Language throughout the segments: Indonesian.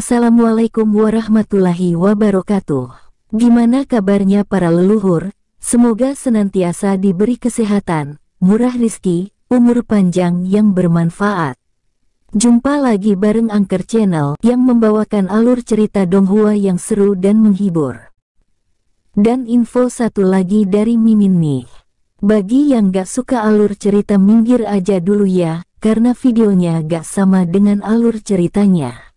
Assalamualaikum warahmatullahi wabarakatuh. Gimana kabarnya para leluhur? Semoga senantiasa diberi kesehatan, murah rizki, umur panjang yang bermanfaat. Jumpa lagi bareng Angker Channel yang membawakan alur cerita Donghua yang seru dan menghibur. Dan info satu lagi dari Mimin nih. Bagi yang gak suka alur cerita minggir aja dulu ya, karena videonya gak sama dengan alur ceritanya.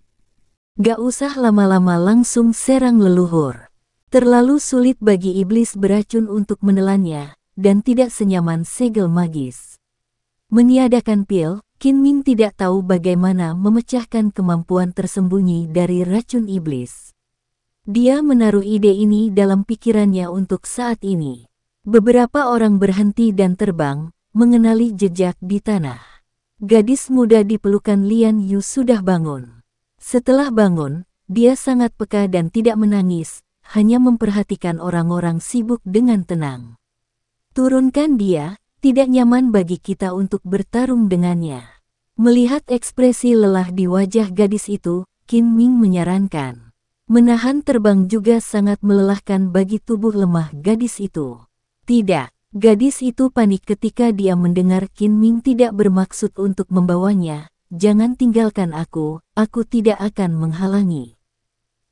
Gak usah lama-lama langsung serang leluhur. Terlalu sulit bagi iblis beracun untuk menelannya, dan tidak senyaman segel magis. Meniadakan pil, Kin Ming tidak tahu bagaimana memecahkan kemampuan tersembunyi dari racun iblis. Dia menaruh ide ini dalam pikirannya untuk saat ini. Beberapa orang berhenti dan terbang, mengenali jejak di tanah. Gadis muda di pelukan Lian Yu sudah bangun. Setelah bangun, dia sangat peka dan tidak menangis, hanya memperhatikan orang-orang sibuk dengan tenang. Turunkan dia, tidak nyaman bagi kita untuk bertarung dengannya. Melihat ekspresi lelah di wajah gadis itu, Kim Ming menyarankan. Menahan terbang juga sangat melelahkan bagi tubuh lemah gadis itu. Tidak, gadis itu panik ketika dia mendengar Kim Ming tidak bermaksud untuk membawanya, Jangan tinggalkan aku, aku tidak akan menghalangi.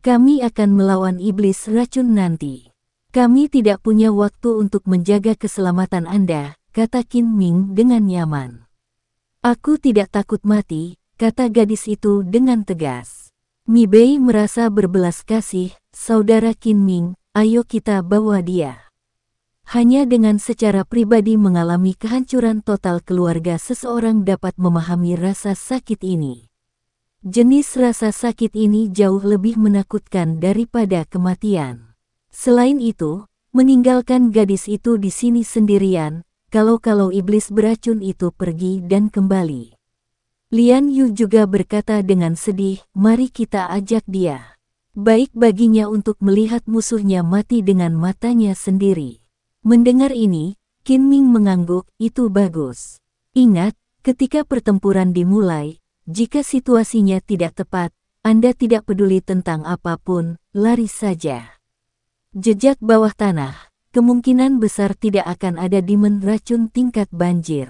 Kami akan melawan iblis racun nanti. Kami tidak punya waktu untuk menjaga keselamatan Anda, kata Qin Ming dengan nyaman. Aku tidak takut mati, kata gadis itu dengan tegas. Mi Bei merasa berbelas kasih, saudara Qin Ming, ayo kita bawa dia. Hanya dengan secara pribadi mengalami kehancuran total keluarga seseorang dapat memahami rasa sakit ini. Jenis rasa sakit ini jauh lebih menakutkan daripada kematian. Selain itu, meninggalkan gadis itu di sini sendirian, kalau-kalau iblis beracun itu pergi dan kembali. Lian Yu juga berkata dengan sedih, mari kita ajak dia. Baik baginya untuk melihat musuhnya mati dengan matanya sendiri. Mendengar ini, Qin Ming mengangguk, itu bagus. Ingat, ketika pertempuran dimulai, jika situasinya tidak tepat, Anda tidak peduli tentang apapun, lari saja. Jejak bawah tanah, kemungkinan besar tidak akan ada dimen racun tingkat banjir.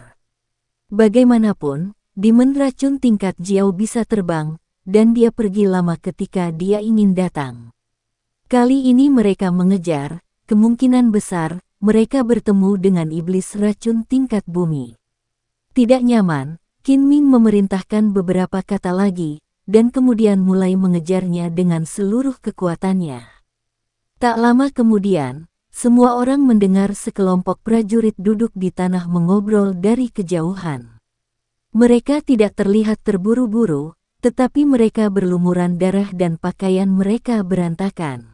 Bagaimanapun, dimen racun tingkat Jiao bisa terbang, dan dia pergi lama ketika dia ingin datang. Kali ini mereka mengejar, kemungkinan besar, mereka bertemu dengan iblis racun tingkat bumi. Tidak nyaman, Qin Ming memerintahkan beberapa kata lagi, dan kemudian mulai mengejarnya dengan seluruh kekuatannya. Tak lama kemudian, semua orang mendengar sekelompok prajurit duduk di tanah mengobrol dari kejauhan. Mereka tidak terlihat terburu-buru, tetapi mereka berlumuran darah dan pakaian mereka berantakan.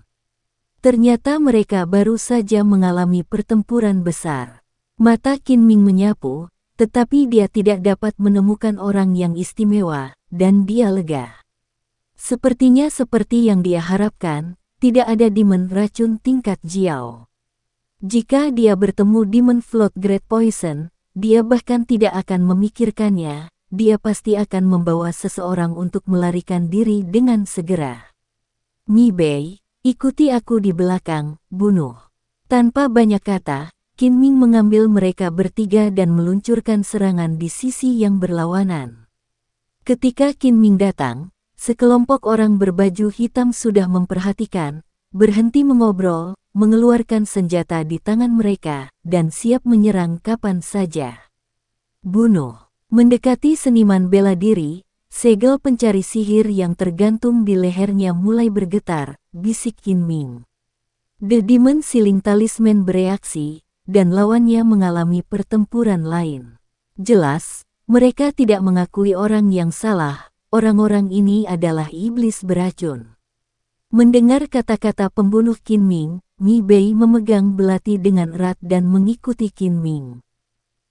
Ternyata mereka baru saja mengalami pertempuran besar. Mata Qin Ming menyapu, tetapi dia tidak dapat menemukan orang yang istimewa, dan dia lega. Sepertinya seperti yang dia harapkan, tidak ada Demon racun tingkat Jiao. Jika dia bertemu Demon Float Great Poison, dia bahkan tidak akan memikirkannya, dia pasti akan membawa seseorang untuk melarikan diri dengan segera. Mi Bei, Ikuti aku di belakang, bunuh. Tanpa banyak kata, Qin Ming mengambil mereka bertiga dan meluncurkan serangan di sisi yang berlawanan. Ketika Qin Ming datang, sekelompok orang berbaju hitam sudah memperhatikan, berhenti mengobrol, mengeluarkan senjata di tangan mereka, dan siap menyerang kapan saja. Bunuh. Mendekati seniman bela diri, Segel pencari sihir yang tergantung di lehernya mulai bergetar, bisik Qin Ming. The Demon Siling Talisman bereaksi, dan lawannya mengalami pertempuran lain. Jelas, mereka tidak mengakui orang yang salah, orang-orang ini adalah iblis beracun. Mendengar kata-kata pembunuh Qin Ming, Mi Bei memegang belati dengan erat dan mengikuti Qin Ming.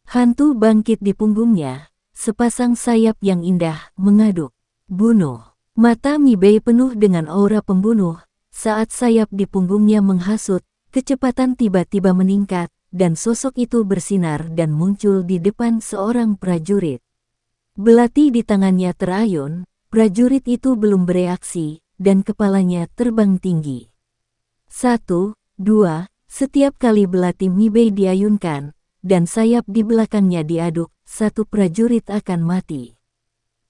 Hantu bangkit di punggungnya, sepasang sayap yang indah mengaduk. Bunuh. Mata Mibei penuh dengan aura pembunuh, saat sayap di punggungnya menghasut, kecepatan tiba-tiba meningkat, dan sosok itu bersinar dan muncul di depan seorang prajurit. Belati di tangannya terayun, prajurit itu belum bereaksi, dan kepalanya terbang tinggi. Satu, dua, setiap kali belati Mibei diayunkan, dan sayap di belakangnya diaduk, satu prajurit akan mati.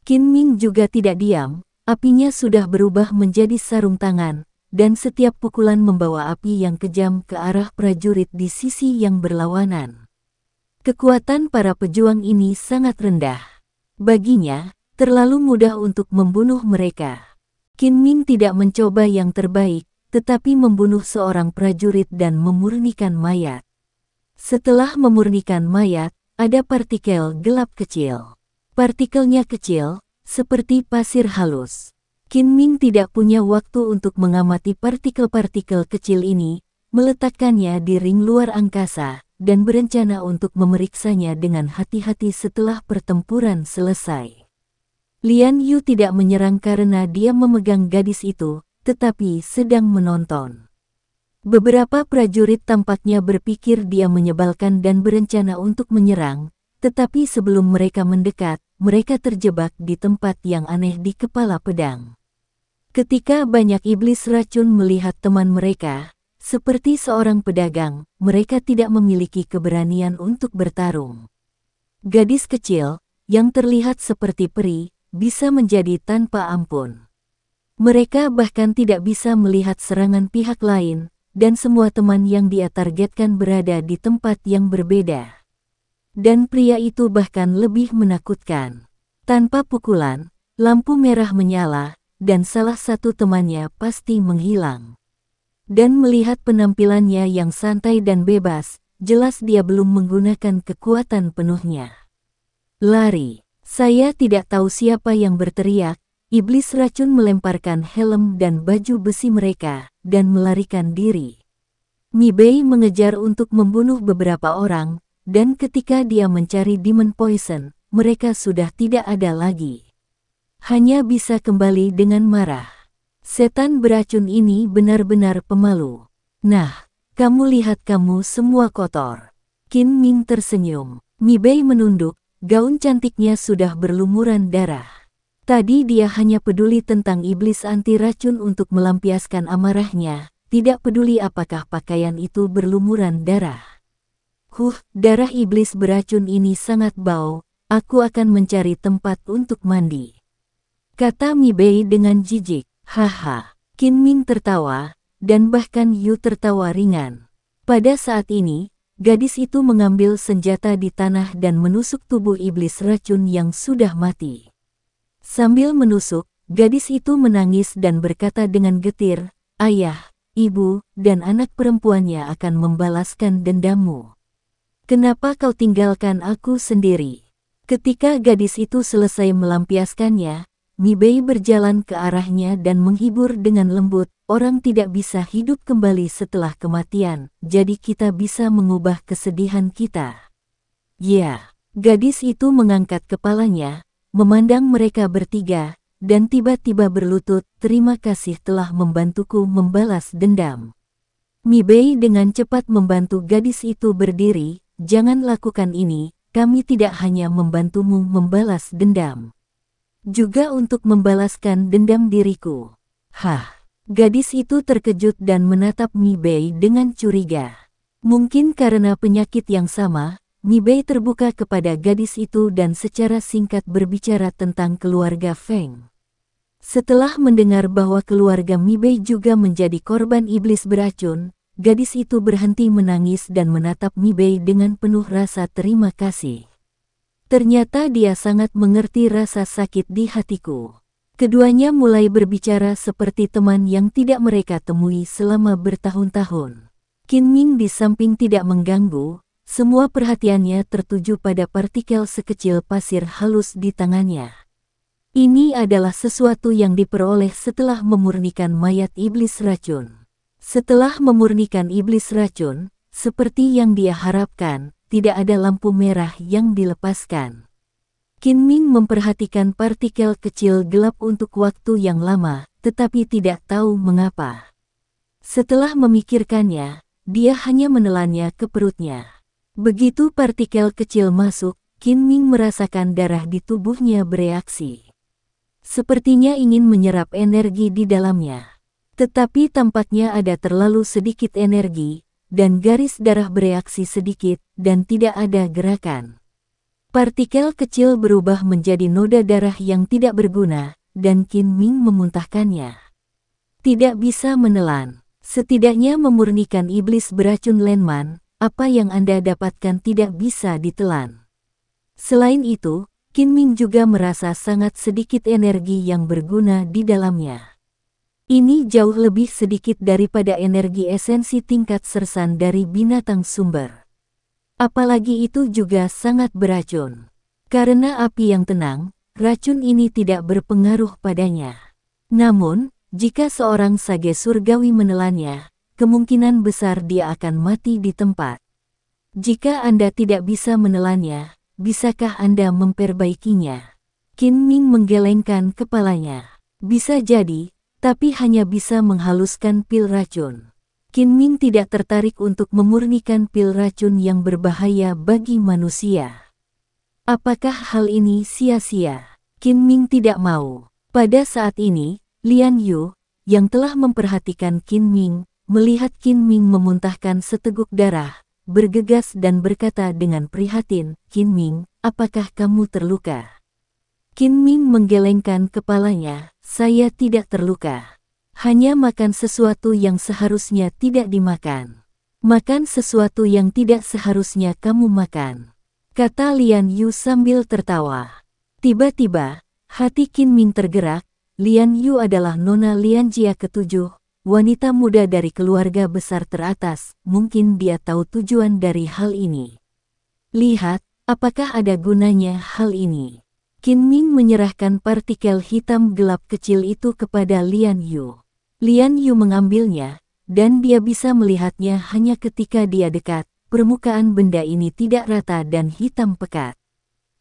Qin Ming juga tidak diam, apinya sudah berubah menjadi sarung tangan, dan setiap pukulan membawa api yang kejam ke arah prajurit di sisi yang berlawanan. Kekuatan para pejuang ini sangat rendah. Baginya, terlalu mudah untuk membunuh mereka. Qin Ming tidak mencoba yang terbaik, tetapi membunuh seorang prajurit dan memurnikan mayat. Setelah memurnikan mayat, ada partikel gelap kecil. Partikelnya kecil, seperti pasir halus. Qin Ming tidak punya waktu untuk mengamati partikel-partikel kecil ini, meletakkannya di ring luar angkasa, dan berencana untuk memeriksanya dengan hati-hati setelah pertempuran selesai. Lian Yu tidak menyerang karena dia memegang gadis itu, tetapi sedang menonton. Beberapa prajurit tampaknya berpikir dia menyebalkan dan berencana untuk menyerang, tetapi sebelum mereka mendekat, mereka terjebak di tempat yang aneh di kepala pedang. Ketika banyak iblis racun melihat teman mereka, seperti seorang pedagang, mereka tidak memiliki keberanian untuk bertarung. Gadis kecil, yang terlihat seperti peri, bisa menjadi tanpa ampun. Mereka bahkan tidak bisa melihat serangan pihak lain, dan semua teman yang dia targetkan berada di tempat yang berbeda. Dan pria itu bahkan lebih menakutkan. Tanpa pukulan, lampu merah menyala, dan salah satu temannya pasti menghilang. Dan melihat penampilannya yang santai dan bebas, jelas dia belum menggunakan kekuatan penuhnya. Lari, saya tidak tahu siapa yang berteriak, iblis racun melemparkan helm dan baju besi mereka, dan melarikan diri. Mi Bei mengejar untuk membunuh beberapa orang, dan ketika dia mencari Demon Poison, mereka sudah tidak ada lagi. Hanya bisa kembali dengan marah. Setan beracun ini benar-benar pemalu. Nah, kamu lihat kamu semua kotor. Qin Ming tersenyum. Mi Bei menunduk, gaun cantiknya sudah berlumuran darah. Tadi dia hanya peduli tentang iblis anti racun untuk melampiaskan amarahnya, tidak peduli apakah pakaian itu berlumuran darah. Huh, darah iblis beracun ini sangat bau, aku akan mencari tempat untuk mandi. Kata Mi Bei dengan jijik, haha. Qin Ming tertawa, dan bahkan Yu tertawa ringan. Pada saat ini, gadis itu mengambil senjata di tanah dan menusuk tubuh iblis racun yang sudah mati. Sambil menusuk, gadis itu menangis dan berkata dengan getir, Ayah, ibu, dan anak perempuannya akan membalaskan dendammu. Kenapa kau tinggalkan aku sendiri? Ketika gadis itu selesai melampiaskannya, Mibei berjalan ke arahnya dan menghibur dengan lembut, orang tidak bisa hidup kembali setelah kematian, jadi kita bisa mengubah kesedihan kita. Ya, gadis itu mengangkat kepalanya, memandang mereka bertiga, dan tiba-tiba berlutut, terima kasih telah membantuku membalas dendam. Mi Bei dengan cepat membantu gadis itu berdiri, jangan lakukan ini, kami tidak hanya membantumu membalas dendam. Juga untuk membalaskan dendam diriku. Hah, gadis itu terkejut dan menatap Mi Bei dengan curiga. Mungkin karena penyakit yang sama, Nibei terbuka kepada gadis itu dan secara singkat berbicara tentang keluarga Feng. Setelah mendengar bahwa keluarga Mibei juga menjadi korban iblis beracun, gadis itu berhenti menangis dan menatap Mibei dengan penuh rasa terima kasih. Ternyata dia sangat mengerti rasa sakit di hatiku. Keduanya mulai berbicara seperti teman yang tidak mereka temui selama bertahun-tahun. Qin Ming di samping tidak mengganggu, semua perhatiannya tertuju pada partikel sekecil pasir halus di tangannya. Ini adalah sesuatu yang diperoleh setelah memurnikan mayat iblis racun. Setelah memurnikan iblis racun, seperti yang dia harapkan, tidak ada lampu merah yang dilepaskan. Qin Ming memperhatikan partikel kecil gelap untuk waktu yang lama, tetapi tidak tahu mengapa. Setelah memikirkannya, dia hanya menelannya ke perutnya. Begitu partikel kecil masuk, Qin Ming merasakan darah di tubuhnya bereaksi. Sepertinya ingin menyerap energi di dalamnya. Tetapi tampaknya ada terlalu sedikit energi, dan garis darah bereaksi sedikit, dan tidak ada gerakan. Partikel kecil berubah menjadi noda darah yang tidak berguna, dan Qin Ming memuntahkannya. Tidak bisa menelan, setidaknya memurnikan iblis beracun Lenman, apa yang Anda dapatkan tidak bisa ditelan. Selain itu, Qin Ming juga merasa sangat sedikit energi yang berguna di dalamnya. Ini jauh lebih sedikit daripada energi esensi tingkat sersan dari binatang sumber. Apalagi itu juga sangat beracun. Karena api yang tenang, racun ini tidak berpengaruh padanya. Namun, jika seorang sage surgawi menelannya, kemungkinan besar dia akan mati di tempat. Jika Anda tidak bisa menelannya, bisakah Anda memperbaikinya? Qin Ming menggelengkan kepalanya. Bisa jadi, tapi hanya bisa menghaluskan pil racun. Qin Ming tidak tertarik untuk memurnikan pil racun yang berbahaya bagi manusia. Apakah hal ini sia-sia? Qin Ming tidak mau. Pada saat ini, Lian Yu, yang telah memperhatikan Qin Ming, Melihat Qin Ming memuntahkan seteguk darah, bergegas dan berkata dengan prihatin, Qin Ming, apakah kamu terluka? Qin Ming menggelengkan kepalanya, saya tidak terluka. Hanya makan sesuatu yang seharusnya tidak dimakan. Makan sesuatu yang tidak seharusnya kamu makan. Kata Lian Yu sambil tertawa. Tiba-tiba, hati Qin Ming tergerak, Lian Yu adalah nona Lian Jia ketujuh, wanita muda dari keluarga besar teratas, mungkin dia tahu tujuan dari hal ini. Lihat, apakah ada gunanya hal ini? Qin Ming menyerahkan partikel hitam gelap kecil itu kepada Lian Yu. Lian Yu mengambilnya, dan dia bisa melihatnya hanya ketika dia dekat, permukaan benda ini tidak rata dan hitam pekat.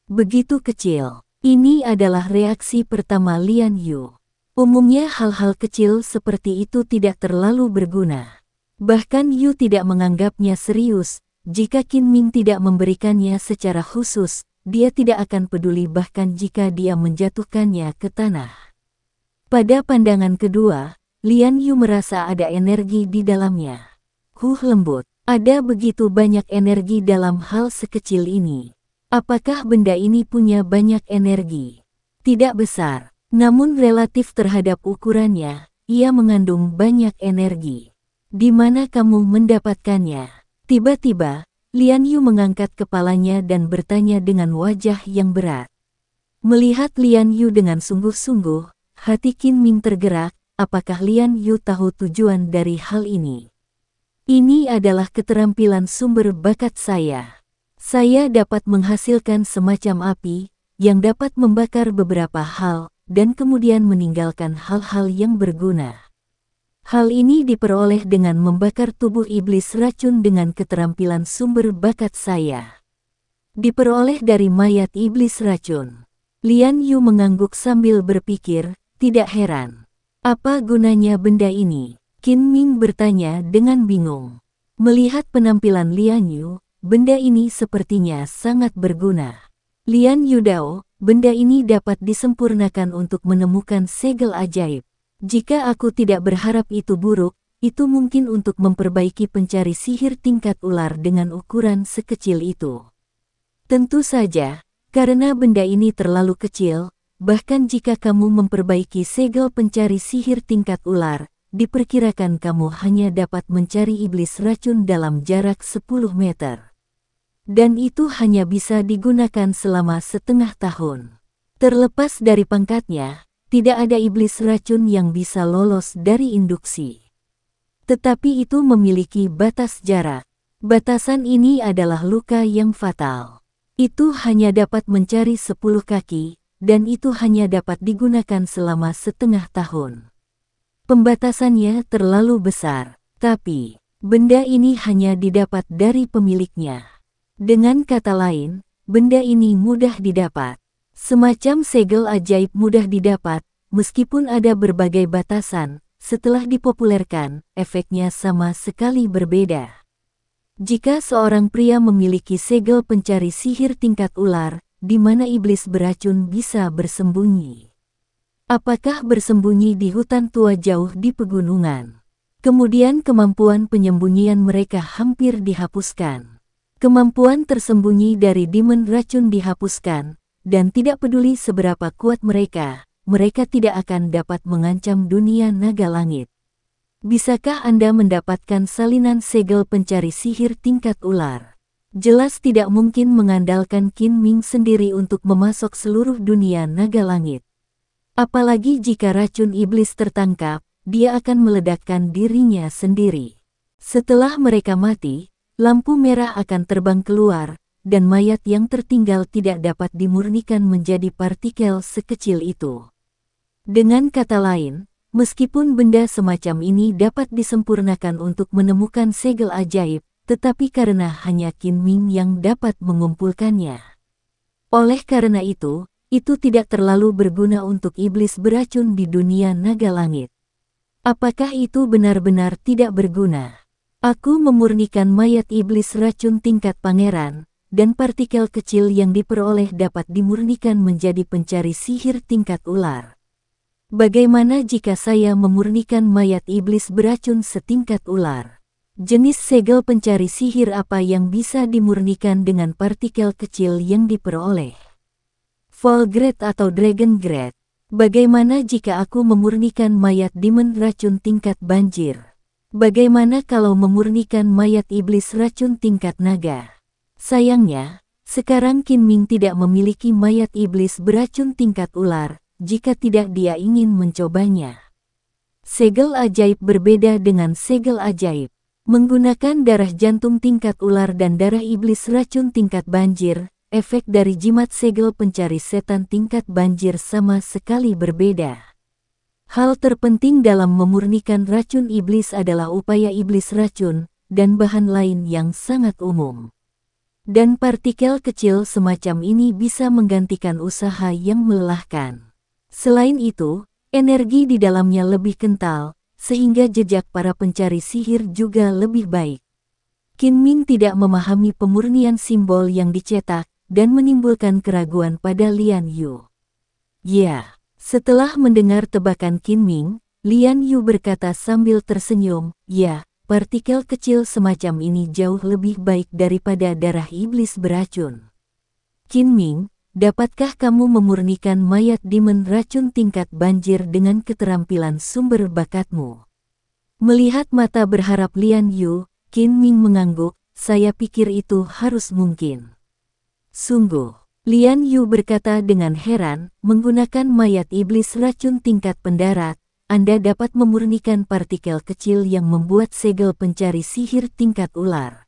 Begitu kecil, ini adalah reaksi pertama Lian Yu. Umumnya hal-hal kecil seperti itu tidak terlalu berguna. Bahkan Yu tidak menganggapnya serius, jika Qin Ming tidak memberikannya secara khusus, dia tidak akan peduli bahkan jika dia menjatuhkannya ke tanah. Pada pandangan kedua, Lian Yu merasa ada energi di dalamnya. Huh lembut, ada begitu banyak energi dalam hal sekecil ini. Apakah benda ini punya banyak energi? Tidak besar, namun relatif terhadap ukurannya, ia mengandung banyak energi. Di mana kamu mendapatkannya? Tiba-tiba, Lian Yu mengangkat kepalanya dan bertanya dengan wajah yang berat. Melihat Lian Yu dengan sungguh-sungguh, hati Qin Ming tergerak, apakah Lian Yu tahu tujuan dari hal ini? Ini adalah keterampilan sumber bakat saya. Saya dapat menghasilkan semacam api, yang dapat membakar beberapa hal, dan kemudian meninggalkan hal-hal yang berguna. Hal ini diperoleh dengan membakar tubuh iblis racun dengan keterampilan sumber bakat saya. Diperoleh dari mayat iblis racun. Lian Yu mengangguk sambil berpikir, tidak heran. Apa gunanya benda ini? Qin Ming bertanya dengan bingung. Melihat penampilan Lian Yu, benda ini sepertinya sangat berguna. Lian Yu Dao benda ini dapat disempurnakan untuk menemukan segel ajaib. Jika aku tidak berharap itu buruk, itu mungkin untuk memperbaiki pencari sihir tingkat ular dengan ukuran sekecil itu. Tentu saja, karena benda ini terlalu kecil, bahkan jika kamu memperbaiki segel pencari sihir tingkat ular, diperkirakan kamu hanya dapat mencari iblis racun dalam jarak 10 meter dan itu hanya bisa digunakan selama setengah tahun. Terlepas dari pangkatnya, tidak ada iblis racun yang bisa lolos dari induksi. Tetapi itu memiliki batas jarak. Batasan ini adalah luka yang fatal. Itu hanya dapat mencari sepuluh kaki, dan itu hanya dapat digunakan selama setengah tahun. Pembatasannya terlalu besar, tapi benda ini hanya didapat dari pemiliknya. Dengan kata lain, benda ini mudah didapat. Semacam segel ajaib mudah didapat, meskipun ada berbagai batasan, setelah dipopulerkan, efeknya sama sekali berbeda. Jika seorang pria memiliki segel pencari sihir tingkat ular, di mana iblis beracun bisa bersembunyi. Apakah bersembunyi di hutan tua jauh di pegunungan? Kemudian kemampuan penyembunyian mereka hampir dihapuskan. Kemampuan tersembunyi dari demon racun dihapuskan, dan tidak peduli seberapa kuat mereka, mereka tidak akan dapat mengancam dunia naga langit. Bisakah Anda mendapatkan salinan segel pencari sihir tingkat ular? Jelas tidak mungkin mengandalkan Qin Ming sendiri untuk memasok seluruh dunia naga langit. Apalagi jika racun iblis tertangkap, dia akan meledakkan dirinya sendiri. Setelah mereka mati, lampu merah akan terbang keluar, dan mayat yang tertinggal tidak dapat dimurnikan menjadi partikel sekecil itu. Dengan kata lain, meskipun benda semacam ini dapat disempurnakan untuk menemukan segel ajaib, tetapi karena hanya Qin Ming yang dapat mengumpulkannya. Oleh karena itu, itu tidak terlalu berguna untuk iblis beracun di dunia naga langit. Apakah itu benar-benar tidak berguna? Aku memurnikan mayat iblis racun tingkat pangeran, dan partikel kecil yang diperoleh dapat dimurnikan menjadi pencari sihir tingkat ular. Bagaimana jika saya memurnikan mayat iblis beracun setingkat ular? Jenis segel pencari sihir apa yang bisa dimurnikan dengan partikel kecil yang diperoleh? Fall atau Dragon Grade? Bagaimana jika aku memurnikan mayat demon racun tingkat banjir? Bagaimana kalau memurnikan mayat iblis racun tingkat naga? Sayangnya, sekarang Kin Ming tidak memiliki mayat iblis beracun tingkat ular, jika tidak dia ingin mencobanya. Segel ajaib berbeda dengan segel ajaib. Menggunakan darah jantung tingkat ular dan darah iblis racun tingkat banjir, efek dari jimat segel pencari setan tingkat banjir sama sekali berbeda. Hal terpenting dalam memurnikan racun iblis adalah upaya iblis racun dan bahan lain yang sangat umum. Dan partikel kecil semacam ini bisa menggantikan usaha yang melelahkan. Selain itu, energi di dalamnya lebih kental, sehingga jejak para pencari sihir juga lebih baik. Qin Ming tidak memahami pemurnian simbol yang dicetak dan menimbulkan keraguan pada Lian Yu. Ya. Yeah. Setelah mendengar tebakan Qin Ming, Lian Yu berkata sambil tersenyum, ya, partikel kecil semacam ini jauh lebih baik daripada darah iblis beracun. Qin Ming, dapatkah kamu memurnikan mayat demon racun tingkat banjir dengan keterampilan sumber bakatmu? Melihat mata berharap Lian Yu, Qin Ming mengangguk, saya pikir itu harus mungkin. Sungguh. Lian Yu berkata dengan heran, menggunakan mayat iblis racun tingkat pendarat, Anda dapat memurnikan partikel kecil yang membuat segel pencari sihir tingkat ular.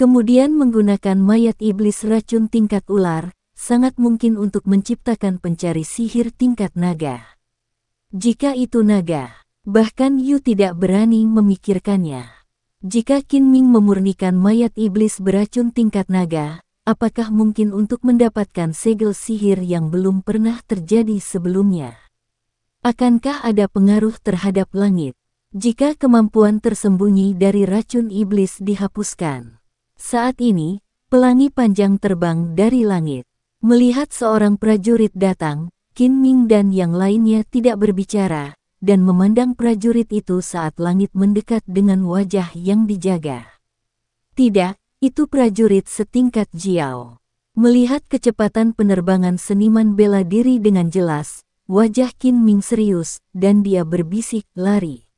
Kemudian menggunakan mayat iblis racun tingkat ular, sangat mungkin untuk menciptakan pencari sihir tingkat naga. Jika itu naga, bahkan Yu tidak berani memikirkannya. Jika Qin Ming memurnikan mayat iblis beracun tingkat naga, apakah mungkin untuk mendapatkan segel sihir yang belum pernah terjadi sebelumnya? Akankah ada pengaruh terhadap langit jika kemampuan tersembunyi dari racun iblis dihapuskan? Saat ini, pelangi panjang terbang dari langit. Melihat seorang prajurit datang, Qin Ming dan yang lainnya tidak berbicara, dan memandang prajurit itu saat langit mendekat dengan wajah yang dijaga. Tidak, itu prajurit setingkat Jiao. Melihat kecepatan penerbangan seniman bela diri dengan jelas, wajah Qin Ming serius, dan dia berbisik, lari.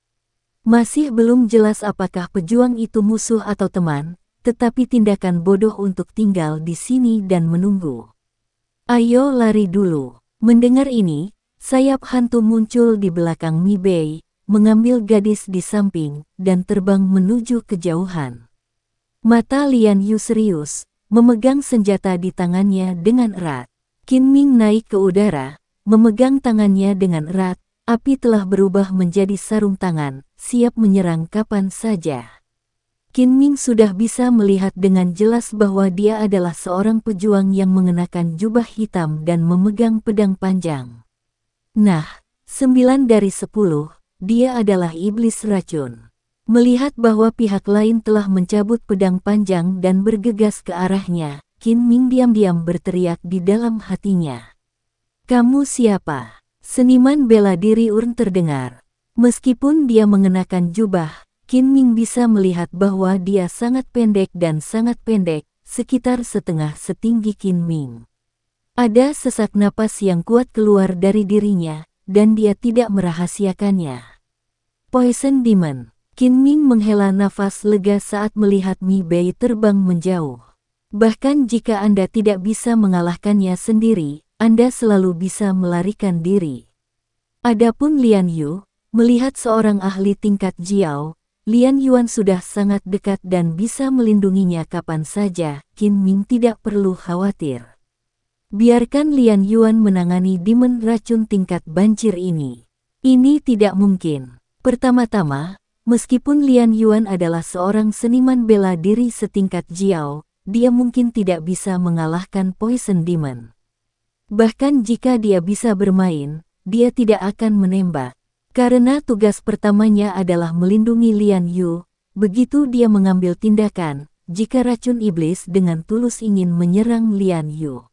Masih belum jelas apakah pejuang itu musuh atau teman, tetapi tindakan bodoh untuk tinggal di sini dan menunggu. Ayo lari dulu. Mendengar ini, sayap hantu muncul di belakang Mi Bei, mengambil gadis di samping, dan terbang menuju kejauhan. Mata Lian Yu serius, memegang senjata di tangannya dengan erat. Qin Ming naik ke udara, memegang tangannya dengan erat, api telah berubah menjadi sarung tangan, siap menyerang kapan saja. Qin Ming sudah bisa melihat dengan jelas bahwa dia adalah seorang pejuang yang mengenakan jubah hitam dan memegang pedang panjang. Nah, sembilan dari sepuluh, dia adalah iblis racun. Melihat bahwa pihak lain telah mencabut pedang panjang dan bergegas ke arahnya, Qin Ming diam-diam berteriak di dalam hatinya. Kamu siapa? Seniman bela diri Urn terdengar. Meskipun dia mengenakan jubah, Qin Ming bisa melihat bahwa dia sangat pendek dan sangat pendek, sekitar setengah setinggi Qin Ming. Ada sesak napas yang kuat keluar dari dirinya, dan dia tidak merahasiakannya. Poison Demon Qin Ming menghela nafas lega saat melihat Mi Bei terbang menjauh. Bahkan jika Anda tidak bisa mengalahkannya sendiri, Anda selalu bisa melarikan diri. Adapun Lian Yu, melihat seorang ahli tingkat Jiao, Lian Yuan sudah sangat dekat dan bisa melindunginya kapan saja, Qin Ming tidak perlu khawatir. Biarkan Lian Yuan menangani demon racun tingkat banjir ini. Ini tidak mungkin. Pertama-tama, Meskipun Lian Yuan adalah seorang seniman bela diri setingkat Jiao, dia mungkin tidak bisa mengalahkan Poison Demon. Bahkan jika dia bisa bermain, dia tidak akan menembak. Karena tugas pertamanya adalah melindungi Lian Yu, begitu dia mengambil tindakan, jika racun iblis dengan tulus ingin menyerang Lian Yu.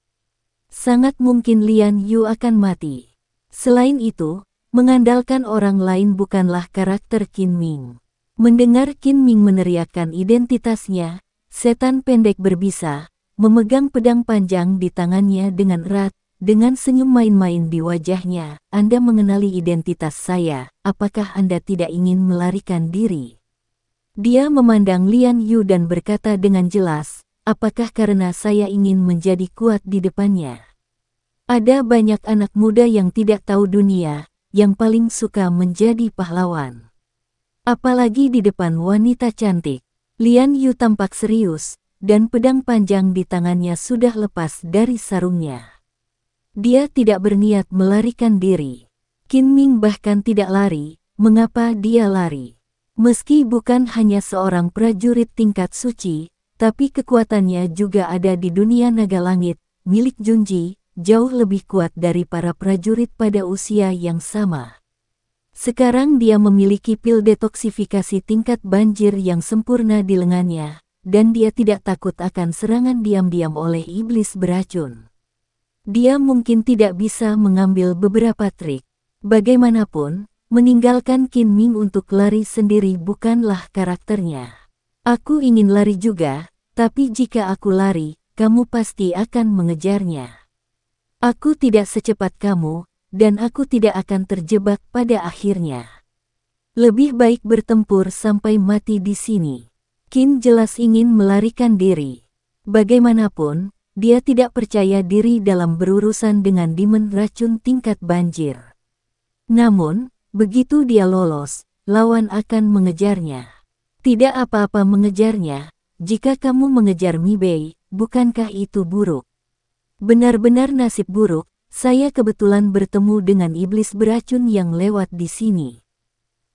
Sangat mungkin Lian Yu akan mati. Selain itu, Mengandalkan orang lain bukanlah karakter Qin Ming. Mendengar Qin Ming meneriakkan identitasnya, setan pendek berbisa, memegang pedang panjang di tangannya dengan erat, dengan senyum main-main di wajahnya, Anda mengenali identitas saya, apakah Anda tidak ingin melarikan diri? Dia memandang Lian Yu dan berkata dengan jelas, apakah karena saya ingin menjadi kuat di depannya? Ada banyak anak muda yang tidak tahu dunia, yang paling suka menjadi pahlawan. Apalagi di depan wanita cantik, Lian Yu tampak serius, dan pedang panjang di tangannya sudah lepas dari sarungnya. Dia tidak berniat melarikan diri. Qin Ming bahkan tidak lari, mengapa dia lari? Meski bukan hanya seorang prajurit tingkat suci, tapi kekuatannya juga ada di dunia naga langit, milik Junji, jauh lebih kuat dari para prajurit pada usia yang sama. Sekarang dia memiliki pil detoksifikasi tingkat banjir yang sempurna di lengannya, dan dia tidak takut akan serangan diam-diam oleh iblis beracun. Dia mungkin tidak bisa mengambil beberapa trik. Bagaimanapun, meninggalkan Qin Ming untuk lari sendiri bukanlah karakternya. Aku ingin lari juga, tapi jika aku lari, kamu pasti akan mengejarnya. Aku tidak secepat kamu, dan aku tidak akan terjebak pada akhirnya. Lebih baik bertempur sampai mati di sini. Kin jelas ingin melarikan diri. Bagaimanapun, dia tidak percaya diri dalam berurusan dengan dimen racun tingkat banjir. Namun, begitu dia lolos, lawan akan mengejarnya. Tidak apa-apa mengejarnya, jika kamu mengejar Mibei, bukankah itu buruk? Benar-benar nasib buruk, saya kebetulan bertemu dengan iblis beracun yang lewat di sini.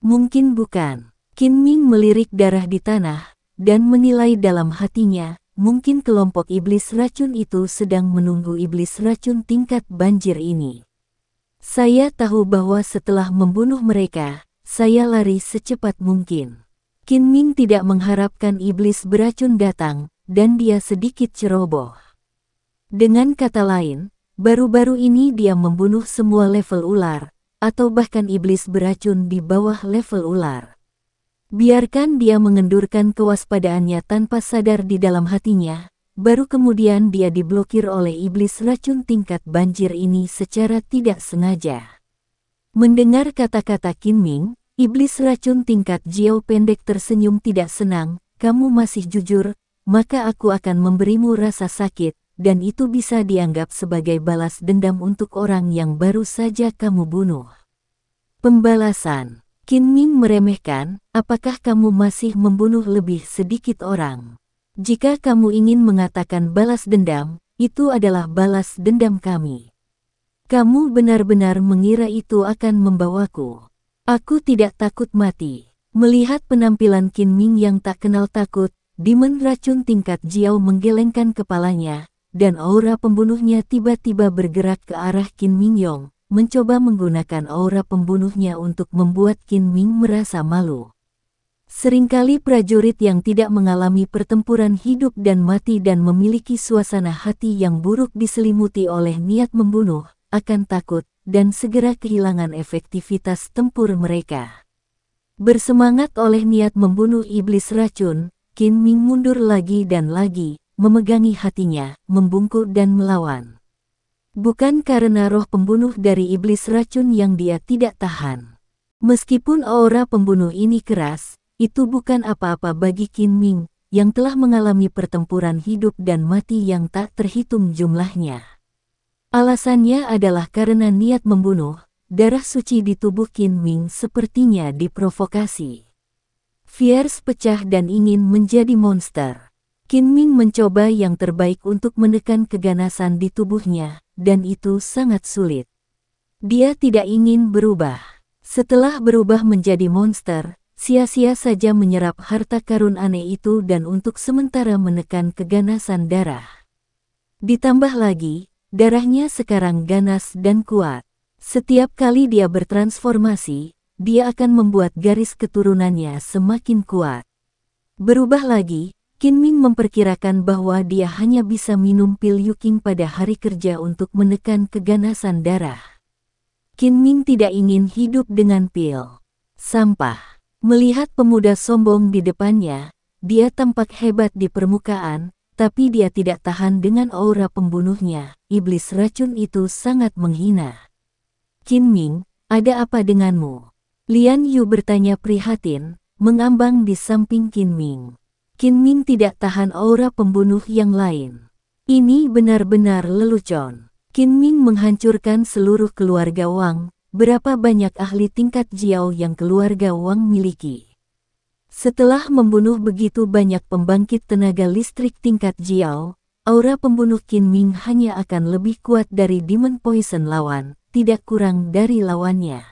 Mungkin bukan. Qin Ming melirik darah di tanah, dan menilai dalam hatinya, mungkin kelompok iblis racun itu sedang menunggu iblis racun tingkat banjir ini. Saya tahu bahwa setelah membunuh mereka, saya lari secepat mungkin. Qin Ming tidak mengharapkan iblis beracun datang, dan dia sedikit ceroboh. Dengan kata lain, baru-baru ini dia membunuh semua level ular, atau bahkan iblis beracun di bawah level ular. Biarkan dia mengendurkan kewaspadaannya tanpa sadar di dalam hatinya, baru kemudian dia diblokir oleh iblis racun tingkat banjir ini secara tidak sengaja. Mendengar kata-kata Qin Ming, iblis racun tingkat Jiao pendek tersenyum tidak senang, kamu masih jujur, maka aku akan memberimu rasa sakit, dan itu bisa dianggap sebagai balas dendam untuk orang yang baru saja kamu bunuh. Pembalasan Qin Ming meremehkan, apakah kamu masih membunuh lebih sedikit orang? Jika kamu ingin mengatakan balas dendam, itu adalah balas dendam kami. Kamu benar-benar mengira itu akan membawaku. Aku tidak takut mati. Melihat penampilan Qin Ming yang tak kenal takut, Demon racun tingkat Jiao menggelengkan kepalanya, dan aura pembunuhnya tiba-tiba bergerak ke arah Qin Yong, mencoba menggunakan aura pembunuhnya untuk membuat Qin Ming merasa malu. Seringkali prajurit yang tidak mengalami pertempuran hidup dan mati dan memiliki suasana hati yang buruk diselimuti oleh niat membunuh, akan takut, dan segera kehilangan efektivitas tempur mereka. Bersemangat oleh niat membunuh iblis racun, Qin Ming mundur lagi dan lagi, memegangi hatinya, membungkuk dan melawan. Bukan karena roh pembunuh dari iblis racun yang dia tidak tahan. Meskipun aura pembunuh ini keras, itu bukan apa-apa bagi Qin Ming, yang telah mengalami pertempuran hidup dan mati yang tak terhitung jumlahnya. Alasannya adalah karena niat membunuh, darah suci di tubuh Qin Ming sepertinya diprovokasi. Fierce pecah dan ingin menjadi monster. Qin Ming mencoba yang terbaik untuk menekan keganasan di tubuhnya, dan itu sangat sulit. Dia tidak ingin berubah. Setelah berubah menjadi monster, sia-sia saja menyerap harta karun aneh itu dan untuk sementara menekan keganasan darah. Ditambah lagi, darahnya sekarang ganas dan kuat. Setiap kali dia bertransformasi, dia akan membuat garis keturunannya semakin kuat. Berubah lagi, Ming memperkirakan bahwa dia hanya bisa minum pil Yuking pada hari kerja untuk menekan keganasan darah. Ming tidak ingin hidup dengan pil. Sampah. Melihat pemuda sombong di depannya, dia tampak hebat di permukaan, tapi dia tidak tahan dengan aura pembunuhnya. Iblis racun itu sangat menghina. Ming, ada apa denganmu? Lian Yu bertanya prihatin, mengambang di samping Ming. Qin Ming tidak tahan aura pembunuh yang lain. Ini benar-benar lelucon. Qin Ming menghancurkan seluruh keluarga Wang, berapa banyak ahli tingkat Jiao yang keluarga Wang miliki. Setelah membunuh begitu banyak pembangkit tenaga listrik tingkat Jiao, aura pembunuh Qin Ming hanya akan lebih kuat dari Demon Poison lawan, tidak kurang dari lawannya.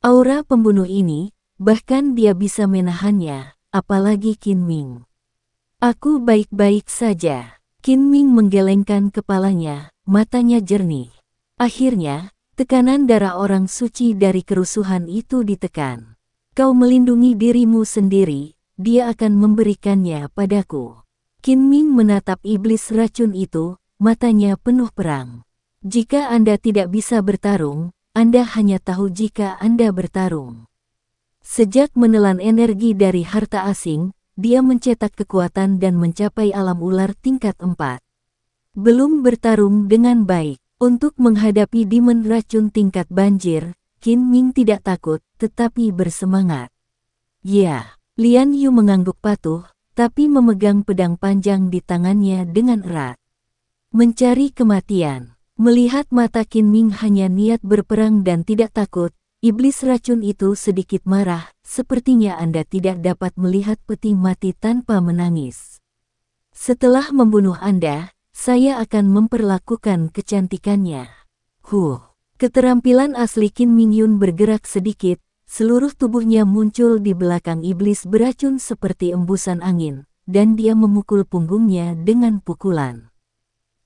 Aura pembunuh ini, bahkan dia bisa menahannya, apalagi Qin Ming. Aku baik-baik saja. Qin Ming menggelengkan kepalanya, matanya jernih. Akhirnya, tekanan darah orang suci dari kerusuhan itu ditekan. Kau melindungi dirimu sendiri, dia akan memberikannya padaku. Qin Ming menatap iblis racun itu, matanya penuh perang. Jika Anda tidak bisa bertarung, Anda hanya tahu jika Anda bertarung. Sejak menelan energi dari harta asing, dia mencetak kekuatan dan mencapai alam ular tingkat 4. Belum bertarung dengan baik. Untuk menghadapi demon racun tingkat banjir, Qin Ming tidak takut, tetapi bersemangat. Ya, Lian Yu mengangguk patuh, tapi memegang pedang panjang di tangannya dengan erat. Mencari kematian. Melihat mata Qin Ming hanya niat berperang dan tidak takut, Iblis racun itu sedikit marah, sepertinya Anda tidak dapat melihat peti mati tanpa menangis. Setelah membunuh Anda, saya akan memperlakukan kecantikannya. Huh, keterampilan asli Kim Mingyun bergerak sedikit, seluruh tubuhnya muncul di belakang iblis beracun seperti embusan angin, dan dia memukul punggungnya dengan pukulan.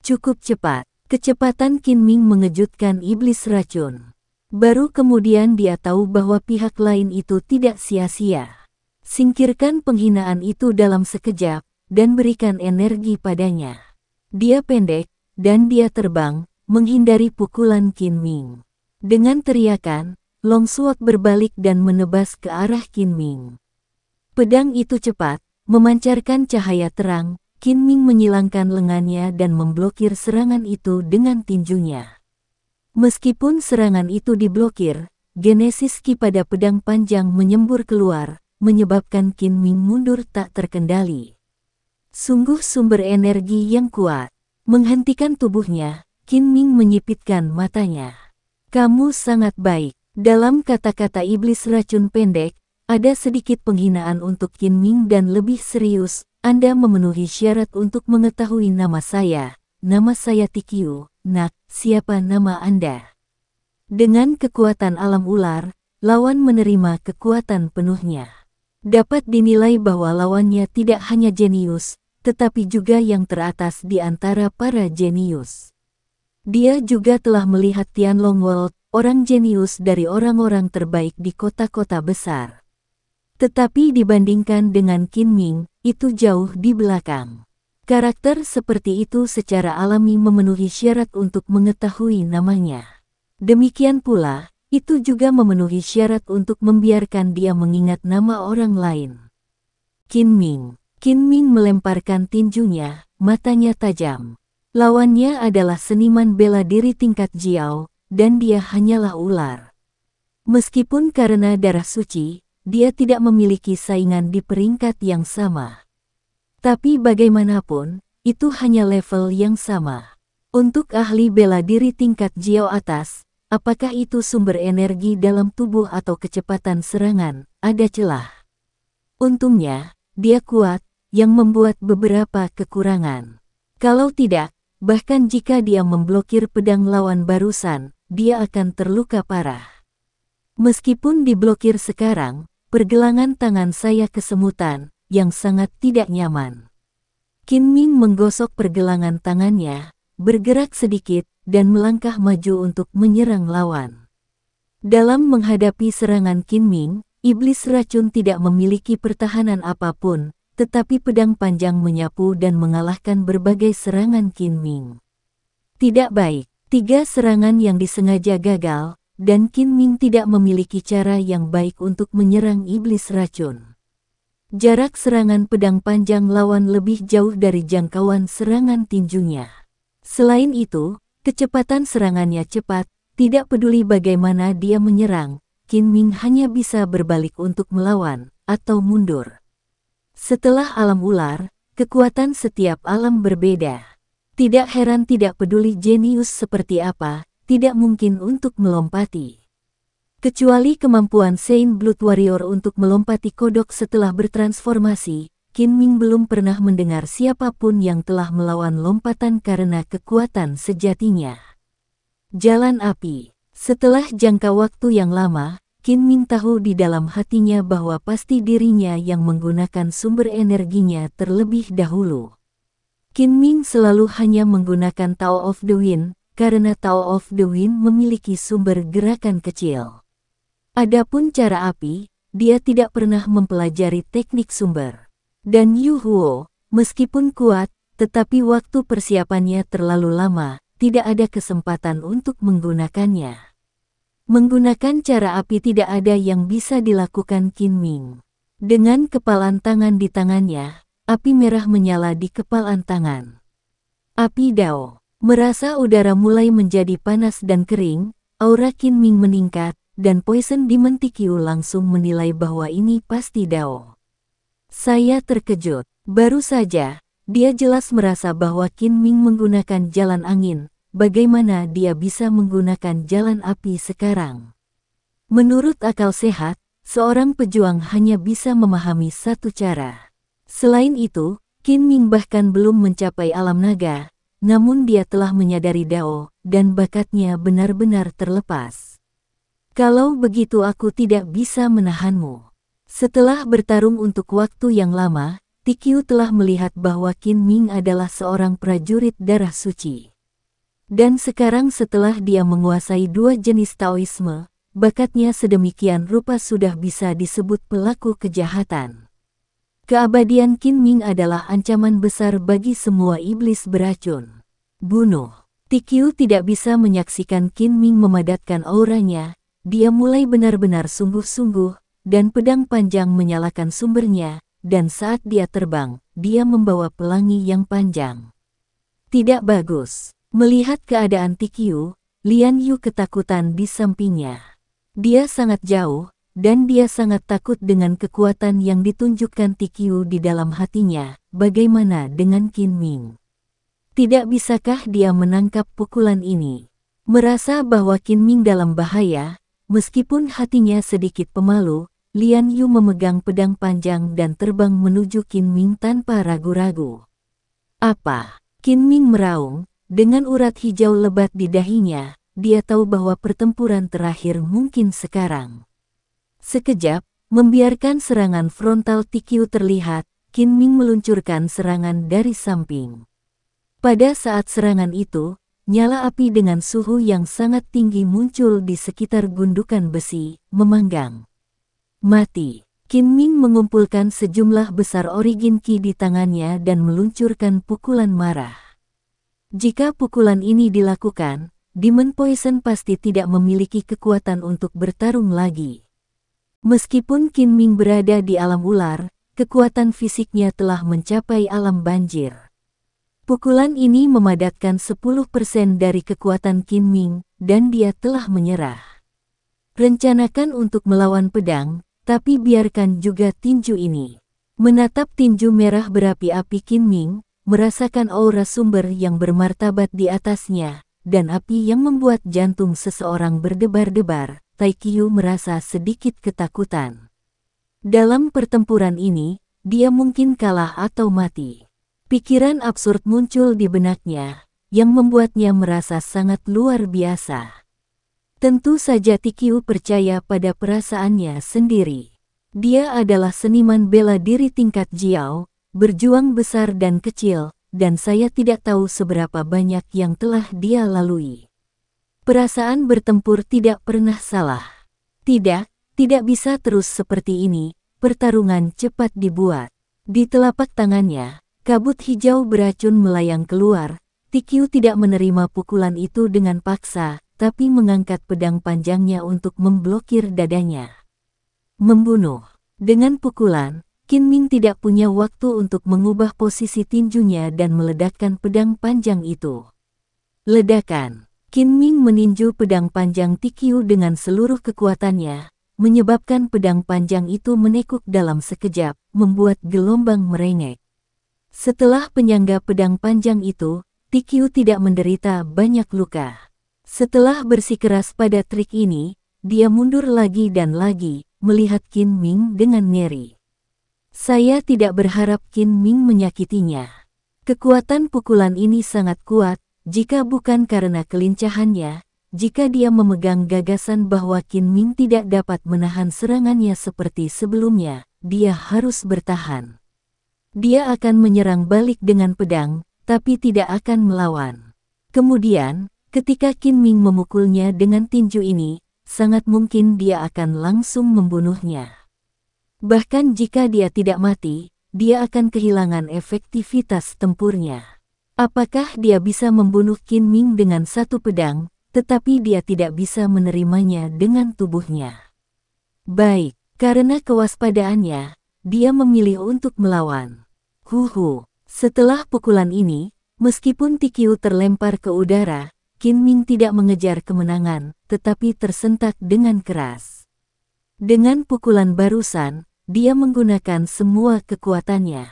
Cukup cepat, kecepatan Kim Ming mengejutkan iblis racun. Baru kemudian dia tahu bahwa pihak lain itu tidak sia-sia. Singkirkan penghinaan itu dalam sekejap, dan berikan energi padanya. Dia pendek, dan dia terbang, menghindari pukulan Qin Ming. Dengan teriakan, Long Suok berbalik dan menebas ke arah Qin Ming. Pedang itu cepat, memancarkan cahaya terang, Qin Ming menyilangkan lengannya dan memblokir serangan itu dengan tinjunya. Meskipun serangan itu diblokir, genesis Ki pada pedang panjang menyembur keluar, menyebabkan Qin Ming mundur tak terkendali. Sungguh sumber energi yang kuat. Menghentikan tubuhnya, Qin Ming menyipitkan matanya. Kamu sangat baik. Dalam kata-kata iblis racun pendek, ada sedikit penghinaan untuk Qin Ming dan lebih serius, Anda memenuhi syarat untuk mengetahui nama saya. Nama saya Tikiu, Nak, siapa nama Anda? Dengan kekuatan alam ular, lawan menerima kekuatan penuhnya. Dapat dinilai bahwa lawannya tidak hanya jenius, tetapi juga yang teratas di antara para jenius. Dia juga telah melihat Tianlong World, orang jenius dari orang-orang terbaik di kota-kota besar. Tetapi dibandingkan dengan Qin Ming, itu jauh di belakang. Karakter seperti itu secara alami memenuhi syarat untuk mengetahui namanya. Demikian pula, itu juga memenuhi syarat untuk membiarkan dia mengingat nama orang lain. Qin Ming Qin Ming melemparkan tinjunya, matanya tajam. Lawannya adalah seniman bela diri tingkat Jiao, dan dia hanyalah ular. Meskipun karena darah suci, dia tidak memiliki saingan di peringkat yang sama. Tapi bagaimanapun, itu hanya level yang sama. Untuk ahli bela diri tingkat Jiao atas, apakah itu sumber energi dalam tubuh atau kecepatan serangan, ada celah. Untungnya, dia kuat, yang membuat beberapa kekurangan. Kalau tidak, bahkan jika dia memblokir pedang lawan barusan, dia akan terluka parah. Meskipun diblokir sekarang, pergelangan tangan saya kesemutan, yang sangat tidak nyaman. Qin Ming menggosok pergelangan tangannya, bergerak sedikit, dan melangkah maju untuk menyerang lawan. Dalam menghadapi serangan Qin Ming, iblis racun tidak memiliki pertahanan apapun, tetapi pedang panjang menyapu dan mengalahkan berbagai serangan Qin Ming. Tidak baik, tiga serangan yang disengaja gagal, dan Qin Ming tidak memiliki cara yang baik untuk menyerang iblis racun. Jarak serangan pedang panjang lawan lebih jauh dari jangkauan serangan tinjunya. Selain itu, kecepatan serangannya cepat, tidak peduli bagaimana dia menyerang, Qin Ming hanya bisa berbalik untuk melawan, atau mundur. Setelah alam ular, kekuatan setiap alam berbeda. Tidak heran tidak peduli jenius seperti apa, tidak mungkin untuk melompati. Kecuali kemampuan Saint Blood Warrior untuk melompati kodok setelah bertransformasi, Qin Ming belum pernah mendengar siapapun yang telah melawan lompatan karena kekuatan sejatinya. Jalan Api Setelah jangka waktu yang lama, Qin Ming tahu di dalam hatinya bahwa pasti dirinya yang menggunakan sumber energinya terlebih dahulu. Qin Ming selalu hanya menggunakan Tao of the Wind, karena Tao of the Wind memiliki sumber gerakan kecil. Adapun cara api, dia tidak pernah mempelajari teknik sumber. Dan Yu Huo, meskipun kuat, tetapi waktu persiapannya terlalu lama, tidak ada kesempatan untuk menggunakannya. Menggunakan cara api tidak ada yang bisa dilakukan Qin Ming. Dengan kepalan tangan di tangannya, api merah menyala di kepalan tangan. Api Dao merasa udara mulai menjadi panas dan kering, aura Qin Ming meningkat, dan Poison Demon TQ langsung menilai bahwa ini pasti Dao. Saya terkejut. Baru saja, dia jelas merasa bahwa Qin Ming menggunakan jalan angin, bagaimana dia bisa menggunakan jalan api sekarang. Menurut akal sehat, seorang pejuang hanya bisa memahami satu cara. Selain itu, Qin Ming bahkan belum mencapai alam naga, namun dia telah menyadari Dao, dan bakatnya benar-benar terlepas. Kalau begitu aku tidak bisa menahanmu. Setelah bertarung untuk waktu yang lama, Tikiu telah melihat bahwa Qin Ming adalah seorang prajurit darah suci. Dan sekarang setelah dia menguasai dua jenis Taoisme, bakatnya sedemikian rupa sudah bisa disebut pelaku kejahatan. Keabadian Qin Ming adalah ancaman besar bagi semua iblis beracun. Bunuh. Tikiu tidak bisa menyaksikan Qin Ming memadatkan auranya, dia mulai benar-benar sungguh-sungguh, dan pedang panjang menyalakan sumbernya, dan saat dia terbang, dia membawa pelangi yang panjang. Tidak bagus. Melihat keadaan Tikiu. Lian Yu ketakutan di sampingnya. Dia sangat jauh, dan dia sangat takut dengan kekuatan yang ditunjukkan Tikiu di dalam hatinya, bagaimana dengan Qin Ming. Tidak bisakah dia menangkap pukulan ini? Merasa bahwa Qin Ming dalam bahaya, Meskipun hatinya sedikit pemalu, Lian Yu memegang pedang panjang dan terbang menuju Qin Ming tanpa ragu-ragu. Apa? Qin Ming meraung, dengan urat hijau lebat di dahinya, dia tahu bahwa pertempuran terakhir mungkin sekarang. Sekejap, membiarkan serangan frontal Tikiu terlihat, Qin Ming meluncurkan serangan dari samping. Pada saat serangan itu, nyala api dengan suhu yang sangat tinggi muncul di sekitar gundukan besi, memanggang. Mati. Kim Ming mengumpulkan sejumlah besar origin ki di tangannya dan meluncurkan pukulan marah. Jika pukulan ini dilakukan, Demon Poison pasti tidak memiliki kekuatan untuk bertarung lagi. Meskipun Kim Ming berada di alam ular, kekuatan fisiknya telah mencapai alam banjir. Pukulan ini memadatkan 10% dari kekuatan Qin Ming, dan dia telah menyerah. Rencanakan untuk melawan pedang, tapi biarkan juga tinju ini. Menatap tinju merah berapi-api Qin Ming, merasakan aura sumber yang bermartabat di atasnya, dan api yang membuat jantung seseorang berdebar-debar, Taikyu merasa sedikit ketakutan. Dalam pertempuran ini, dia mungkin kalah atau mati. Pikiran absurd muncul di benaknya, yang membuatnya merasa sangat luar biasa. Tentu saja Tikiu percaya pada perasaannya sendiri. Dia adalah seniman bela diri tingkat Jiao, berjuang besar dan kecil, dan saya tidak tahu seberapa banyak yang telah dia lalui. Perasaan bertempur tidak pernah salah. Tidak, tidak bisa terus seperti ini, pertarungan cepat dibuat. Di telapak tangannya, Kabut hijau beracun melayang keluar, Tikiu tidak menerima pukulan itu dengan paksa, tapi mengangkat pedang panjangnya untuk memblokir dadanya. Membunuh. Dengan pukulan, Qin Ming tidak punya waktu untuk mengubah posisi tinjunya dan meledakkan pedang panjang itu. Ledakan. Qin Ming meninju pedang panjang Tikiu dengan seluruh kekuatannya, menyebabkan pedang panjang itu menekuk dalam sekejap, membuat gelombang merengek. Setelah penyangga pedang panjang itu, Tikiu tidak menderita banyak luka. Setelah bersikeras pada trik ini, dia mundur lagi dan lagi, melihat Qin Ming dengan ngeri. Saya tidak berharap Qin Ming menyakitinya. Kekuatan pukulan ini sangat kuat, jika bukan karena kelincahannya, jika dia memegang gagasan bahwa Qin Ming tidak dapat menahan serangannya seperti sebelumnya, dia harus bertahan. Dia akan menyerang balik dengan pedang, tapi tidak akan melawan. Kemudian, ketika Qin Ming memukulnya dengan tinju ini, sangat mungkin dia akan langsung membunuhnya. Bahkan jika dia tidak mati, dia akan kehilangan efektivitas tempurnya. Apakah dia bisa membunuh Qin Ming dengan satu pedang, tetapi dia tidak bisa menerimanya dengan tubuhnya? Baik, karena kewaspadaannya, dia memilih untuk melawan. Huhu, setelah pukulan ini, meskipun Tikiu terlempar ke udara, Qin Ming tidak mengejar kemenangan, tetapi tersentak dengan keras. Dengan pukulan barusan, dia menggunakan semua kekuatannya.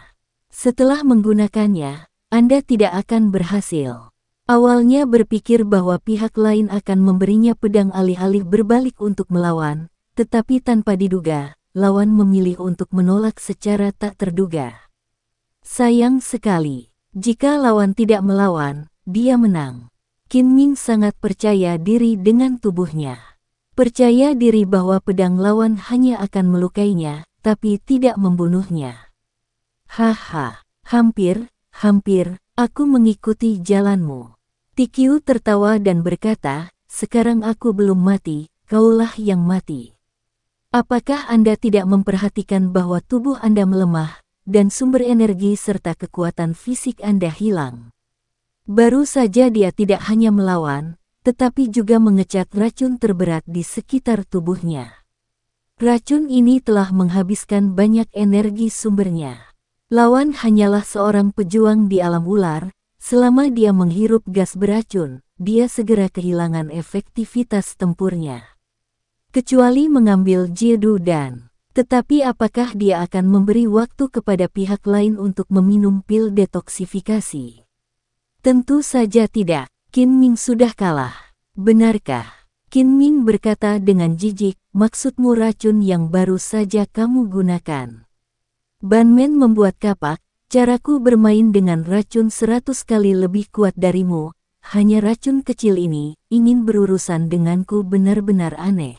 Setelah menggunakannya, Anda tidak akan berhasil. Awalnya berpikir bahwa pihak lain akan memberinya pedang alih-alih berbalik untuk melawan, tetapi tanpa diduga, lawan memilih untuk menolak secara tak terduga. Sayang sekali, jika lawan tidak melawan, dia menang. Qin Ming sangat percaya diri dengan tubuhnya. Percaya diri bahwa pedang lawan hanya akan melukainya, tapi tidak membunuhnya. Haha, hampir, hampir, aku mengikuti jalanmu. Tikiu tertawa dan berkata, sekarang aku belum mati, kaulah yang mati. Apakah Anda tidak memperhatikan bahwa tubuh Anda melemah, dan sumber energi serta kekuatan fisik Anda hilang? Baru saja dia tidak hanya melawan, tetapi juga mengecat racun terberat di sekitar tubuhnya. Racun ini telah menghabiskan banyak energi sumbernya. Lawan hanyalah seorang pejuang di alam ular, selama dia menghirup gas beracun, dia segera kehilangan efektivitas tempurnya kecuali mengambil jidu dan, Tetapi apakah dia akan memberi waktu kepada pihak lain untuk meminum pil detoksifikasi? Tentu saja tidak. Kin Ming sudah kalah. Benarkah? Kin Ming berkata dengan jijik, maksudmu racun yang baru saja kamu gunakan. Ban Men membuat kapak, caraku bermain dengan racun seratus kali lebih kuat darimu, hanya racun kecil ini, ingin berurusan denganku benar-benar aneh.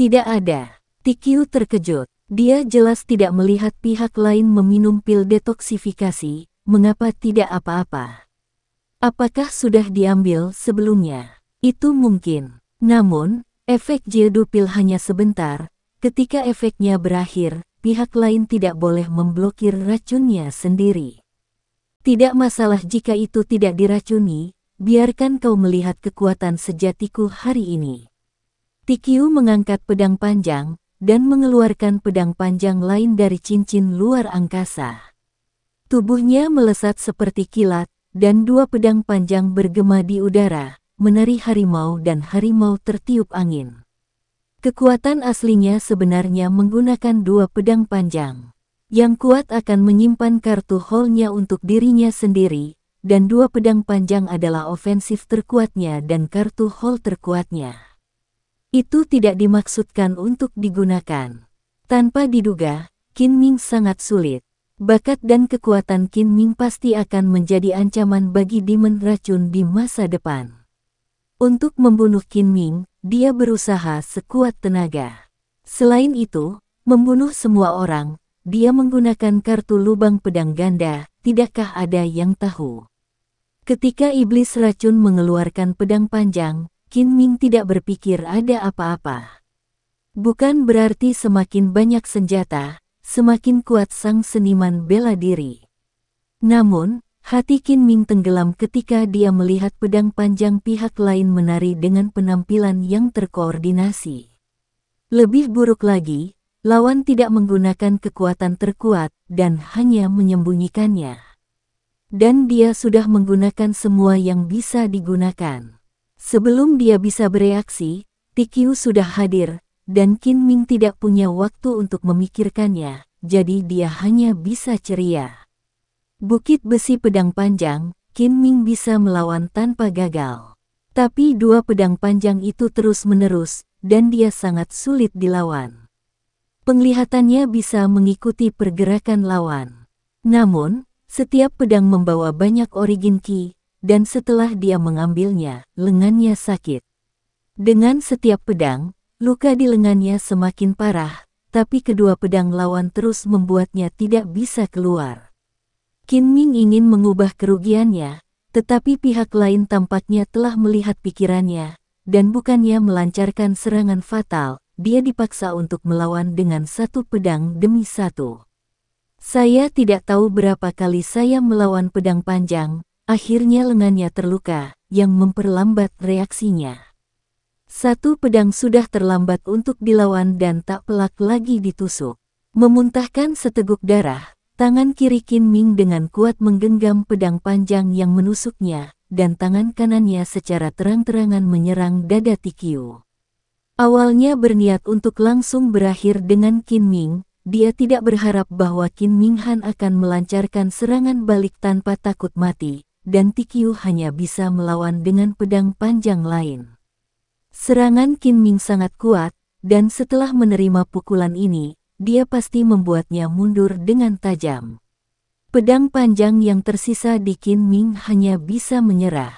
Tidak ada. Tikiu terkejut. Dia jelas tidak melihat pihak lain meminum pil detoksifikasi, mengapa tidak apa-apa. Apakah sudah diambil sebelumnya? Itu mungkin. Namun, efek Jildu pil hanya sebentar, ketika efeknya berakhir, pihak lain tidak boleh memblokir racunnya sendiri. Tidak masalah jika itu tidak diracuni, biarkan kau melihat kekuatan sejatiku hari ini. Tikiu mengangkat pedang panjang dan mengeluarkan pedang panjang lain dari cincin luar angkasa. Tubuhnya melesat seperti kilat, dan dua pedang panjang bergema di udara, menari harimau dan harimau tertiup angin. Kekuatan aslinya sebenarnya menggunakan dua pedang panjang. Yang kuat akan menyimpan kartu holnya untuk dirinya sendiri, dan dua pedang panjang adalah ofensif terkuatnya dan kartu hol terkuatnya. Itu tidak dimaksudkan untuk digunakan. Tanpa diduga, Qin Ming sangat sulit. Bakat dan kekuatan Qin Ming pasti akan menjadi ancaman bagi Demon Racun di masa depan. Untuk membunuh Qin Ming, dia berusaha sekuat tenaga. Selain itu, membunuh semua orang, dia menggunakan kartu lubang pedang ganda, tidakkah ada yang tahu? Ketika iblis racun mengeluarkan pedang panjang, Qin Ming tidak berpikir ada apa-apa. Bukan berarti semakin banyak senjata, semakin kuat sang seniman bela diri. Namun, hati Qin Ming tenggelam ketika dia melihat pedang panjang pihak lain menari dengan penampilan yang terkoordinasi. Lebih buruk lagi, lawan tidak menggunakan kekuatan terkuat dan hanya menyembunyikannya. Dan dia sudah menggunakan semua yang bisa digunakan. Sebelum dia bisa bereaksi, Tikiu sudah hadir, dan Qin Ming tidak punya waktu untuk memikirkannya, jadi dia hanya bisa ceria. Bukit besi pedang panjang, Qin Ming bisa melawan tanpa gagal. Tapi dua pedang panjang itu terus-menerus, dan dia sangat sulit dilawan. Penglihatannya bisa mengikuti pergerakan lawan. Namun, setiap pedang membawa banyak origin ki, dan setelah dia mengambilnya, lengannya sakit. Dengan setiap pedang, luka di lengannya semakin parah, tapi kedua pedang lawan terus membuatnya tidak bisa keluar. Qin Ming ingin mengubah kerugiannya, tetapi pihak lain tampaknya telah melihat pikirannya, dan bukannya melancarkan serangan fatal, dia dipaksa untuk melawan dengan satu pedang demi satu. Saya tidak tahu berapa kali saya melawan pedang panjang, Akhirnya lengannya terluka, yang memperlambat reaksinya. Satu pedang sudah terlambat untuk dilawan dan tak pelak lagi ditusuk. Memuntahkan seteguk darah, tangan kiri Kin Ming dengan kuat menggenggam pedang panjang yang menusuknya, dan tangan kanannya secara terang-terangan menyerang dada Tikiu. Awalnya berniat untuk langsung berakhir dengan Kin Ming, dia tidak berharap bahwa Kin Ming Han akan melancarkan serangan balik tanpa takut mati, dan Tikiu hanya bisa melawan dengan pedang panjang lain. Serangan Qin Ming sangat kuat, dan setelah menerima pukulan ini, dia pasti membuatnya mundur dengan tajam. Pedang panjang yang tersisa di Qin Ming hanya bisa menyerah.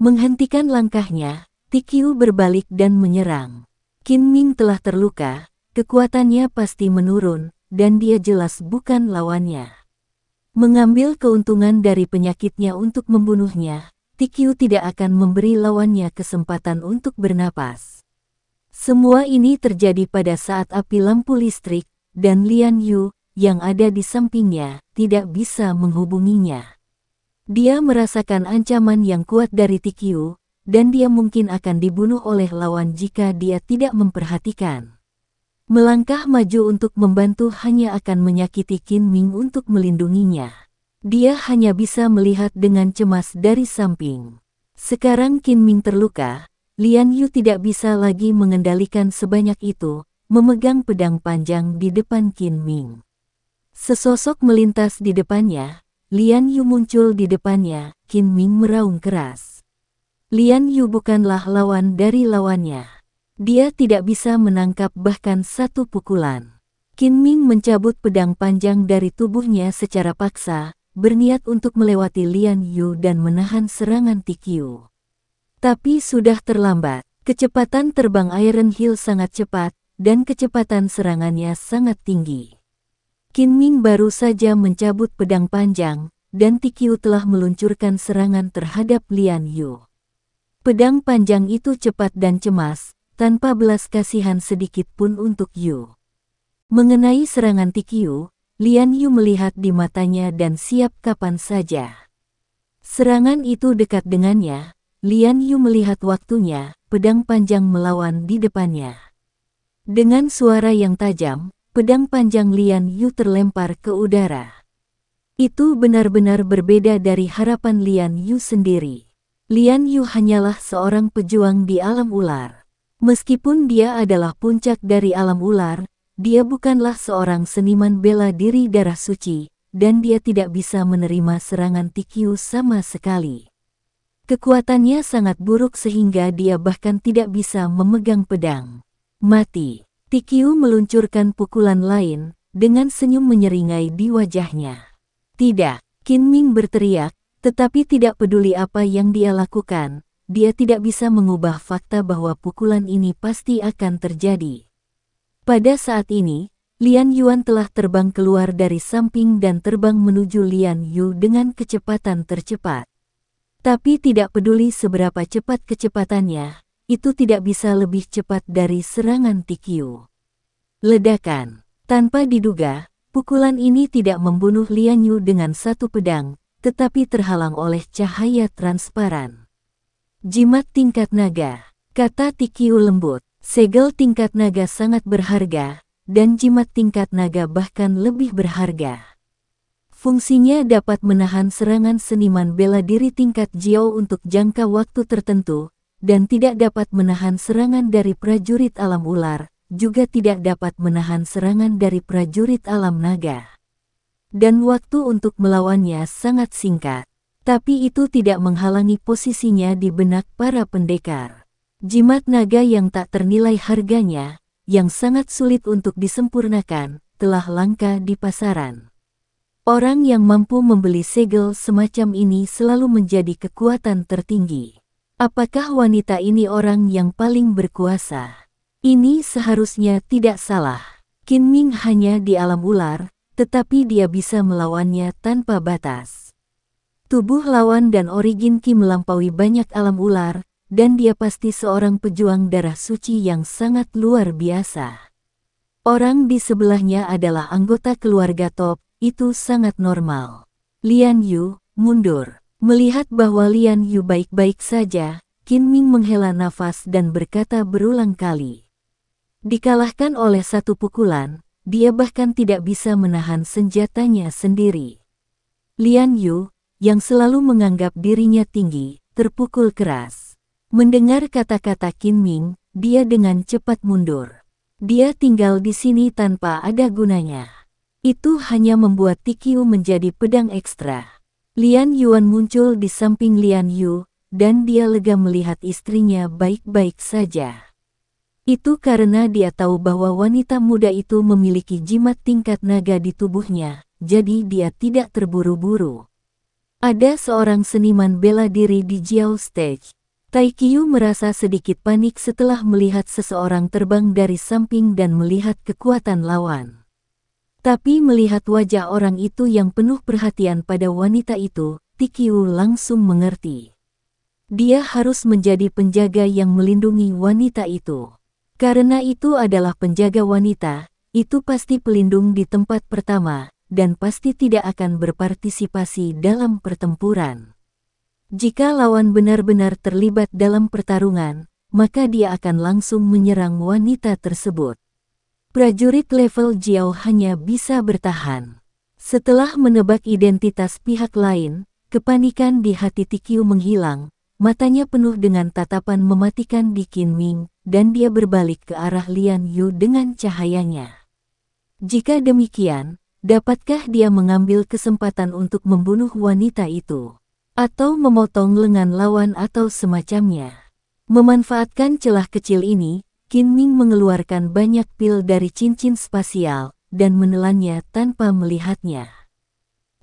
Menghentikan langkahnya, Tikiu berbalik dan menyerang. Qin Ming telah terluka, kekuatannya pasti menurun, dan dia jelas bukan lawannya. Mengambil keuntungan dari penyakitnya untuk membunuhnya, Tikiu tidak akan memberi lawannya kesempatan untuk bernapas. Semua ini terjadi pada saat api lampu listrik, dan Lian Yu, yang ada di sampingnya, tidak bisa menghubunginya. Dia merasakan ancaman yang kuat dari Tikiu, dan dia mungkin akan dibunuh oleh lawan jika dia tidak memperhatikan. Melangkah maju untuk membantu hanya akan menyakiti Qin Ming untuk melindunginya. Dia hanya bisa melihat dengan cemas dari samping. Sekarang Qin Ming terluka, Lian Yu tidak bisa lagi mengendalikan sebanyak itu, memegang pedang panjang di depan Qin Ming. Sesosok melintas di depannya, Lian Yu muncul di depannya, Qin Ming meraung keras. Lian Yu bukanlah lawan dari lawannya. Dia tidak bisa menangkap bahkan satu pukulan. Qin Ming mencabut pedang panjang dari tubuhnya secara paksa, berniat untuk melewati Lian Yu dan menahan serangan Tikiu. Tapi sudah terlambat. Kecepatan terbang Iron Hill sangat cepat, dan kecepatan serangannya sangat tinggi. Qin Ming baru saja mencabut pedang panjang, dan Tikiu telah meluncurkan serangan terhadap Lian Yu. Pedang panjang itu cepat dan cemas, tanpa belas kasihan sedikit pun untuk Yu. Mengenai serangan Tikyu, Lian Yu melihat di matanya dan siap kapan saja. Serangan itu dekat dengannya, Lian Yu melihat waktunya, pedang panjang melawan di depannya. Dengan suara yang tajam, pedang panjang Lian Yu terlempar ke udara. Itu benar-benar berbeda dari harapan Lian Yu sendiri. Lian Yu hanyalah seorang pejuang di alam ular. Meskipun dia adalah puncak dari alam ular, dia bukanlah seorang seniman bela diri darah suci, dan dia tidak bisa menerima serangan Tikiu sama sekali. Kekuatannya sangat buruk sehingga dia bahkan tidak bisa memegang pedang. Mati, Tikiu meluncurkan pukulan lain, dengan senyum menyeringai di wajahnya. Tidak, Qin Ming berteriak, tetapi tidak peduli apa yang dia lakukan, dia tidak bisa mengubah fakta bahwa pukulan ini pasti akan terjadi. Pada saat ini, Lian Yuan telah terbang keluar dari samping dan terbang menuju Lian Yu dengan kecepatan tercepat. Tapi tidak peduli seberapa cepat kecepatannya, itu tidak bisa lebih cepat dari serangan Tikiu. Ledakan. Tanpa diduga, pukulan ini tidak membunuh Lian Yu dengan satu pedang, tetapi terhalang oleh cahaya transparan. Jimat tingkat naga, kata Tikiu lembut, segel tingkat naga sangat berharga, dan jimat tingkat naga bahkan lebih berharga. Fungsinya dapat menahan serangan seniman bela diri tingkat Jiao untuk jangka waktu tertentu, dan tidak dapat menahan serangan dari prajurit alam ular, juga tidak dapat menahan serangan dari prajurit alam naga. Dan waktu untuk melawannya sangat singkat. Tapi itu tidak menghalangi posisinya di benak para pendekar. Jimat naga yang tak ternilai harganya, yang sangat sulit untuk disempurnakan, telah langka di pasaran. Orang yang mampu membeli segel semacam ini selalu menjadi kekuatan tertinggi. Apakah wanita ini orang yang paling berkuasa? Ini seharusnya tidak salah. Qin Ming hanya di alam ular, tetapi dia bisa melawannya tanpa batas. Tubuh lawan dan origin Ki melampaui banyak alam ular, dan dia pasti seorang pejuang darah suci yang sangat luar biasa. Orang di sebelahnya adalah anggota keluarga top, itu sangat normal. Lian Yu mundur. Melihat bahwa Lian Yu baik-baik saja, Qin Ming menghela nafas dan berkata berulang kali. Dikalahkan oleh satu pukulan, dia bahkan tidak bisa menahan senjatanya sendiri. Lian Yu, yang selalu menganggap dirinya tinggi, terpukul keras. Mendengar kata-kata Qin Ming, dia dengan cepat mundur. Dia tinggal di sini tanpa ada gunanya. Itu hanya membuat Tikiu menjadi pedang ekstra. Lian Yuan muncul di samping Lian Yu, dan dia lega melihat istrinya baik-baik saja. Itu karena dia tahu bahwa wanita muda itu memiliki jimat tingkat naga di tubuhnya, jadi dia tidak terburu-buru. Ada seorang seniman bela diri di Jiao Stage. Taikyu merasa sedikit panik setelah melihat seseorang terbang dari samping dan melihat kekuatan lawan. Tapi melihat wajah orang itu yang penuh perhatian pada wanita itu, Tikiu langsung mengerti. Dia harus menjadi penjaga yang melindungi wanita itu. Karena itu adalah penjaga wanita, itu pasti pelindung di tempat pertama, dan pasti tidak akan berpartisipasi dalam pertempuran. Jika lawan benar-benar terlibat dalam pertarungan, maka dia akan langsung menyerang wanita tersebut. Prajurit level Jiao hanya bisa bertahan. Setelah menebak identitas pihak lain, kepanikan di hati Tikiu menghilang, matanya penuh dengan tatapan mematikan di Qin Ming, dan dia berbalik ke arah Lian Yu dengan cahayanya. Jika demikian, Dapatkah dia mengambil kesempatan untuk membunuh wanita itu? Atau memotong lengan lawan atau semacamnya? Memanfaatkan celah kecil ini, Qin Ming mengeluarkan banyak pil dari cincin spasial dan menelannya tanpa melihatnya.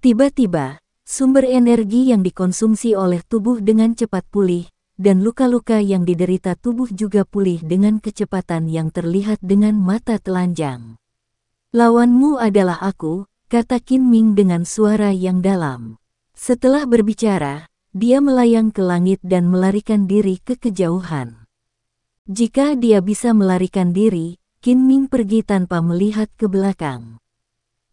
Tiba-tiba, sumber energi yang dikonsumsi oleh tubuh dengan cepat pulih, dan luka-luka yang diderita tubuh juga pulih dengan kecepatan yang terlihat dengan mata telanjang. Lawanmu adalah aku, kata Qin Ming dengan suara yang dalam. Setelah berbicara, dia melayang ke langit dan melarikan diri ke kejauhan. Jika dia bisa melarikan diri, Qin Ming pergi tanpa melihat ke belakang.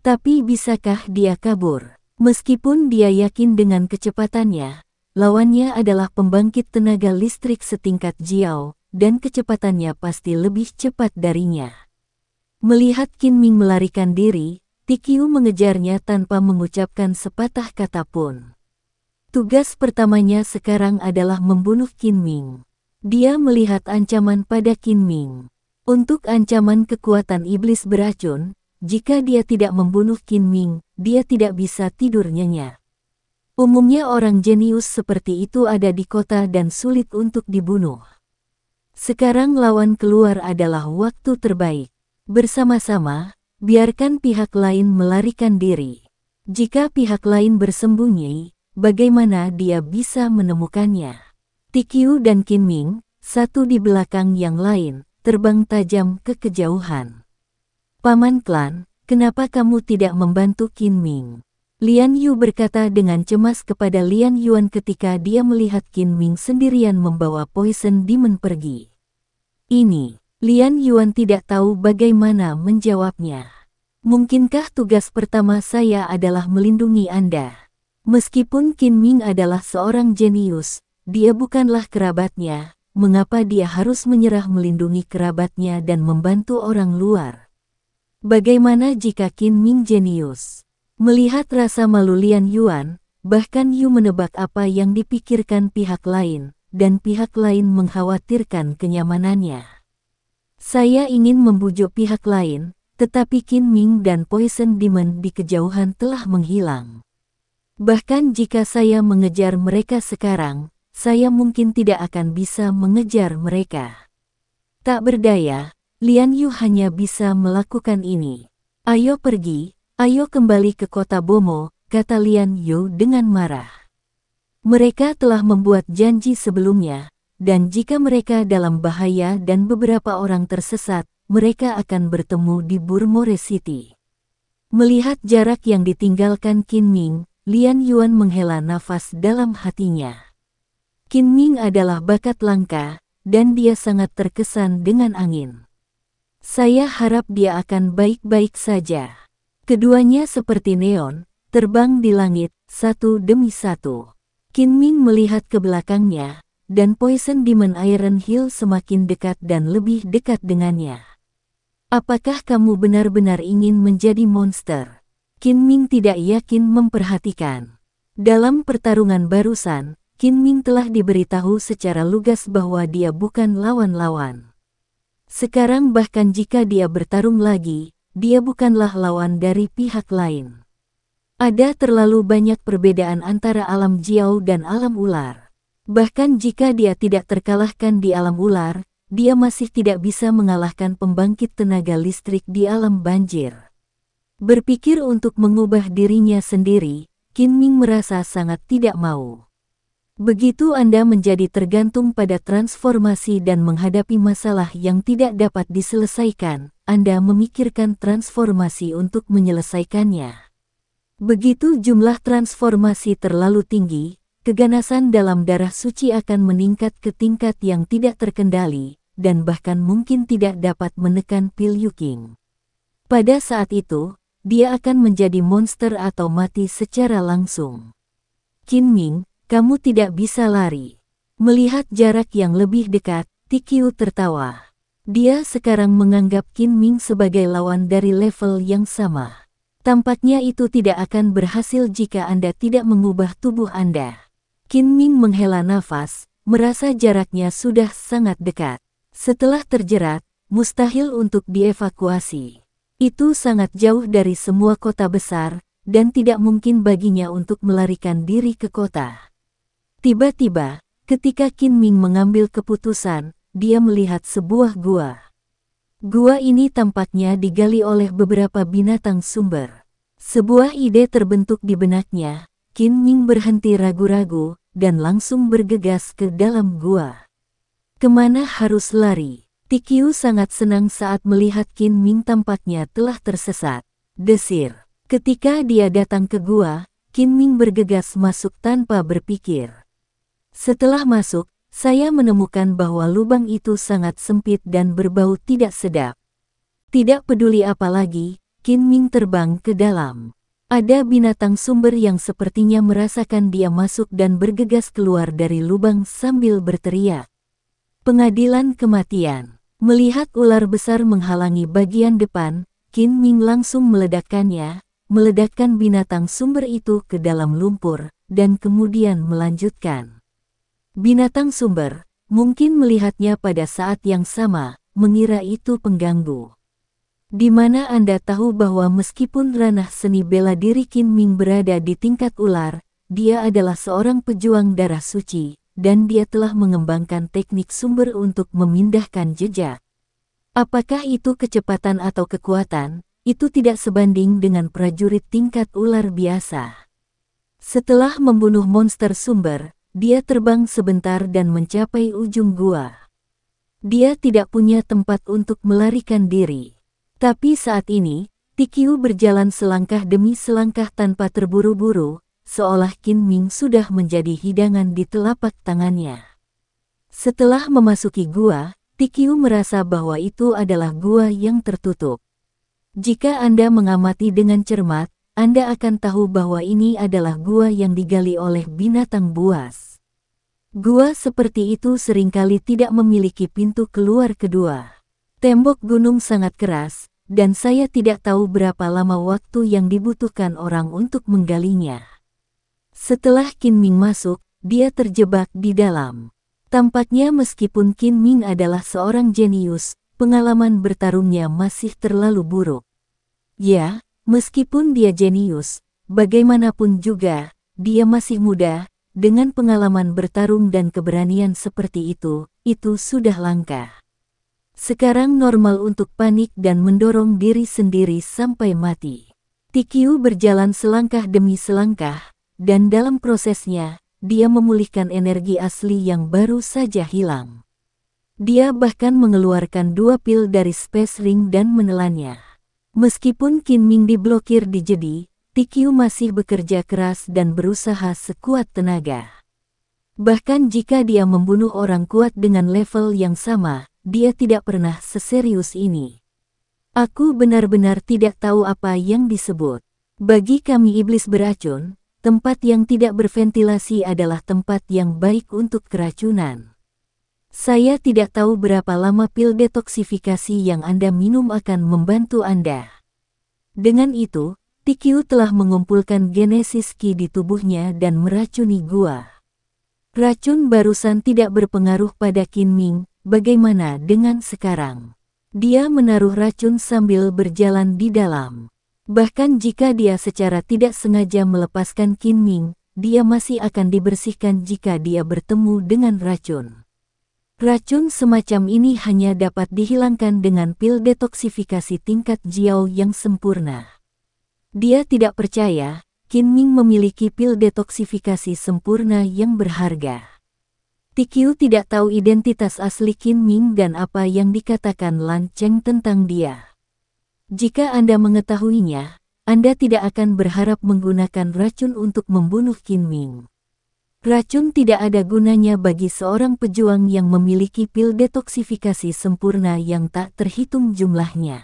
Tapi bisakah dia kabur? Meskipun dia yakin dengan kecepatannya, lawannya adalah pembangkit tenaga listrik setingkat Jiao, dan kecepatannya pasti lebih cepat darinya. Melihat Qin Ming melarikan diri, Tikiu mengejarnya tanpa mengucapkan sepatah kata pun. Tugas pertamanya sekarang adalah membunuh Qin Ming. Dia melihat ancaman pada Qin Ming. Untuk ancaman kekuatan iblis beracun, jika dia tidak membunuh Qin Ming, dia tidak bisa tidur nyenyak. Umumnya orang jenius seperti itu ada di kota dan sulit untuk dibunuh. Sekarang lawan keluar adalah waktu terbaik. Bersama-sama, biarkan pihak lain melarikan diri. Jika pihak lain bersembunyi, bagaimana dia bisa menemukannya? tikiu dan kinming satu di belakang yang lain, terbang tajam ke kejauhan. Paman klan, kenapa kamu tidak membantu kinming Lian Yu berkata dengan cemas kepada Lian Yuan ketika dia melihat kinming sendirian membawa poison demon pergi. Ini, Lian Yuan tidak tahu bagaimana menjawabnya. Mungkinkah tugas pertama saya adalah melindungi Anda? Meskipun Qin Ming adalah seorang jenius, dia bukanlah kerabatnya, mengapa dia harus menyerah melindungi kerabatnya dan membantu orang luar? Bagaimana jika Qin Ming jenius? Melihat rasa malu Lian Yuan, bahkan Yu menebak apa yang dipikirkan pihak lain, dan pihak lain mengkhawatirkan kenyamanannya. Saya ingin membujuk pihak lain, tetapi Qin Ming dan Poison Demon di kejauhan telah menghilang. Bahkan jika saya mengejar mereka sekarang, saya mungkin tidak akan bisa mengejar mereka. Tak berdaya, Lian Yu hanya bisa melakukan ini. Ayo pergi, ayo kembali ke kota Bomo, kata Lian Yu dengan marah. Mereka telah membuat janji sebelumnya, dan jika mereka dalam bahaya dan beberapa orang tersesat, mereka akan bertemu di Burmore City. Melihat jarak yang ditinggalkan Qin Ming, Lian Yuan menghela nafas dalam hatinya. Qin Ming adalah bakat langka, dan dia sangat terkesan dengan angin. Saya harap dia akan baik-baik saja. Keduanya seperti neon, terbang di langit, satu demi satu. Qin Ming melihat ke belakangnya, dan Poison Demon Iron Hill semakin dekat dan lebih dekat dengannya. Apakah kamu benar-benar ingin menjadi monster? Qin Ming tidak yakin memperhatikan. Dalam pertarungan barusan, Qin Ming telah diberitahu secara lugas bahwa dia bukan lawan-lawan. Sekarang bahkan jika dia bertarung lagi, dia bukanlah lawan dari pihak lain. Ada terlalu banyak perbedaan antara alam Jiao dan alam ular. Bahkan jika dia tidak terkalahkan di alam ular, dia masih tidak bisa mengalahkan pembangkit tenaga listrik di alam banjir. Berpikir untuk mengubah dirinya sendiri, Qin Ming merasa sangat tidak mau. Begitu Anda menjadi tergantung pada transformasi dan menghadapi masalah yang tidak dapat diselesaikan, Anda memikirkan transformasi untuk menyelesaikannya. Begitu jumlah transformasi terlalu tinggi, Keganasan dalam darah suci akan meningkat ke tingkat yang tidak terkendali, dan bahkan mungkin tidak dapat menekan Pil Yuking. Pada saat itu, dia akan menjadi monster atau mati secara langsung. Qin Ming, kamu tidak bisa lari. Melihat jarak yang lebih dekat, Tikiu tertawa. Dia sekarang menganggap Qin Ming sebagai lawan dari level yang sama. Tampaknya itu tidak akan berhasil jika Anda tidak mengubah tubuh Anda. Qin Ming menghela nafas, merasa jaraknya sudah sangat dekat. Setelah terjerat, mustahil untuk dievakuasi. Itu sangat jauh dari semua kota besar, dan tidak mungkin baginya untuk melarikan diri ke kota. Tiba-tiba, ketika Qin Ming mengambil keputusan, dia melihat sebuah gua. Gua ini tampaknya digali oleh beberapa binatang sumber. Sebuah ide terbentuk di benaknya, Qin Ming berhenti ragu-ragu dan langsung bergegas ke dalam gua. Kemana harus lari? Tikiu sangat senang saat melihat Qin Ming tampaknya telah tersesat. Desir. Ketika dia datang ke gua, Qin Ming bergegas masuk tanpa berpikir. Setelah masuk, saya menemukan bahwa lubang itu sangat sempit dan berbau tidak sedap. Tidak peduli apa lagi, Qin Ming terbang ke dalam. Ada binatang sumber yang sepertinya merasakan dia masuk dan bergegas keluar dari lubang sambil berteriak. Pengadilan kematian. Melihat ular besar menghalangi bagian depan, Qin Ming langsung meledakkannya, meledakkan binatang sumber itu ke dalam lumpur, dan kemudian melanjutkan. Binatang sumber mungkin melihatnya pada saat yang sama, mengira itu pengganggu di mana Anda tahu bahwa meskipun ranah seni bela diri Kim Ming berada di tingkat ular, dia adalah seorang pejuang darah suci, dan dia telah mengembangkan teknik sumber untuk memindahkan jejak. Apakah itu kecepatan atau kekuatan, itu tidak sebanding dengan prajurit tingkat ular biasa. Setelah membunuh monster sumber, dia terbang sebentar dan mencapai ujung gua. Dia tidak punya tempat untuk melarikan diri tapi saat ini, Tikiu berjalan selangkah demi selangkah tanpa terburu-buru, seolah Qin Ming sudah menjadi hidangan di telapak tangannya. Setelah memasuki gua, Tikiu merasa bahwa itu adalah gua yang tertutup. Jika Anda mengamati dengan cermat, Anda akan tahu bahwa ini adalah gua yang digali oleh binatang buas. Gua seperti itu seringkali tidak memiliki pintu keluar kedua. Tembok gunung sangat keras, dan saya tidak tahu berapa lama waktu yang dibutuhkan orang untuk menggalinya. Setelah Qin Ming masuk, dia terjebak di dalam. Tampaknya meskipun Qin Ming adalah seorang jenius, pengalaman bertarungnya masih terlalu buruk. Ya, meskipun dia jenius, bagaimanapun juga, dia masih muda, dengan pengalaman bertarung dan keberanian seperti itu, itu sudah langka. Sekarang normal untuk panik dan mendorong diri sendiri sampai mati. Tikiu berjalan selangkah demi selangkah, dan dalam prosesnya, dia memulihkan energi asli yang baru saja hilang. Dia bahkan mengeluarkan dua pil dari space ring dan menelannya. Meskipun Qin Ming diblokir di jedi, Tikiu masih bekerja keras dan berusaha sekuat tenaga. Bahkan jika dia membunuh orang kuat dengan level yang sama, dia tidak pernah seserius ini. Aku benar-benar tidak tahu apa yang disebut. Bagi kami iblis beracun, tempat yang tidak berventilasi adalah tempat yang baik untuk keracunan. Saya tidak tahu berapa lama pil detoksifikasi yang Anda minum akan membantu Anda. Dengan itu, Tikiu telah mengumpulkan genesis ki di tubuhnya dan meracuni gua. Racun barusan tidak berpengaruh pada Qin Ming, Bagaimana dengan sekarang? Dia menaruh racun sambil berjalan di dalam. Bahkan jika dia secara tidak sengaja melepaskan Qin Ming, dia masih akan dibersihkan jika dia bertemu dengan racun. Racun semacam ini hanya dapat dihilangkan dengan pil detoksifikasi tingkat Jiao yang sempurna. Dia tidak percaya, Qin Ming memiliki pil detoksifikasi sempurna yang berharga. Tikiu tidak tahu identitas asli Qin Ming dan apa yang dikatakan Lan Cheng tentang dia. Jika Anda mengetahuinya, Anda tidak akan berharap menggunakan racun untuk membunuh Qin Ming. Racun tidak ada gunanya bagi seorang pejuang yang memiliki pil detoksifikasi sempurna yang tak terhitung jumlahnya.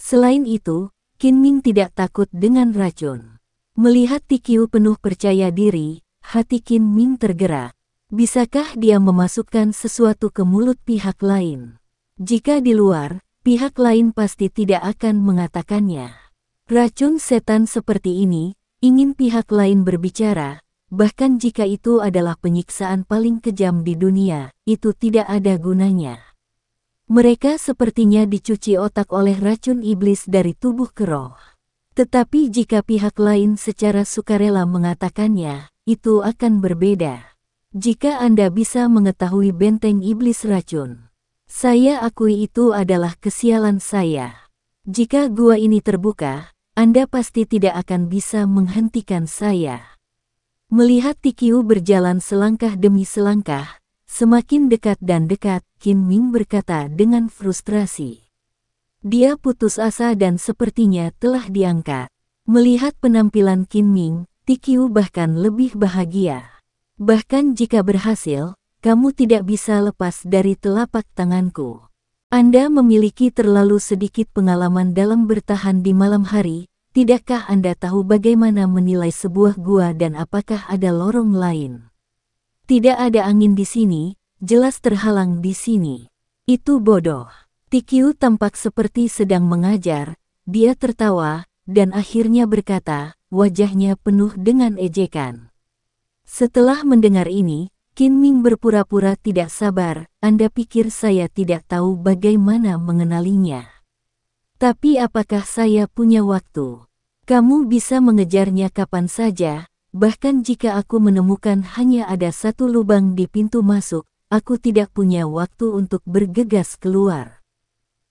Selain itu, Qin Ming tidak takut dengan racun. Melihat Tikiu penuh percaya diri, hati Qin Ming tergerak. Bisakah dia memasukkan sesuatu ke mulut pihak lain? Jika di luar, pihak lain pasti tidak akan mengatakannya. Racun setan seperti ini, ingin pihak lain berbicara, bahkan jika itu adalah penyiksaan paling kejam di dunia, itu tidak ada gunanya. Mereka sepertinya dicuci otak oleh racun iblis dari tubuh keroh. Tetapi jika pihak lain secara sukarela mengatakannya, itu akan berbeda. Jika Anda bisa mengetahui benteng iblis racun, saya akui itu adalah kesialan saya. Jika gua ini terbuka, Anda pasti tidak akan bisa menghentikan saya. Melihat Tikiu berjalan selangkah demi selangkah, semakin dekat dan dekat, Kim Ming berkata dengan frustrasi. Dia putus asa dan sepertinya telah diangkat. Melihat penampilan Kim Ming, Tikiu bahkan lebih bahagia. Bahkan jika berhasil, kamu tidak bisa lepas dari telapak tanganku. Anda memiliki terlalu sedikit pengalaman dalam bertahan di malam hari, tidakkah Anda tahu bagaimana menilai sebuah gua dan apakah ada lorong lain? Tidak ada angin di sini, jelas terhalang di sini. Itu bodoh. Tikiu tampak seperti sedang mengajar, dia tertawa, dan akhirnya berkata, wajahnya penuh dengan ejekan. Setelah mendengar ini, Qin Ming berpura-pura tidak sabar, Anda pikir saya tidak tahu bagaimana mengenalinya. Tapi apakah saya punya waktu? Kamu bisa mengejarnya kapan saja, bahkan jika aku menemukan hanya ada satu lubang di pintu masuk, aku tidak punya waktu untuk bergegas keluar.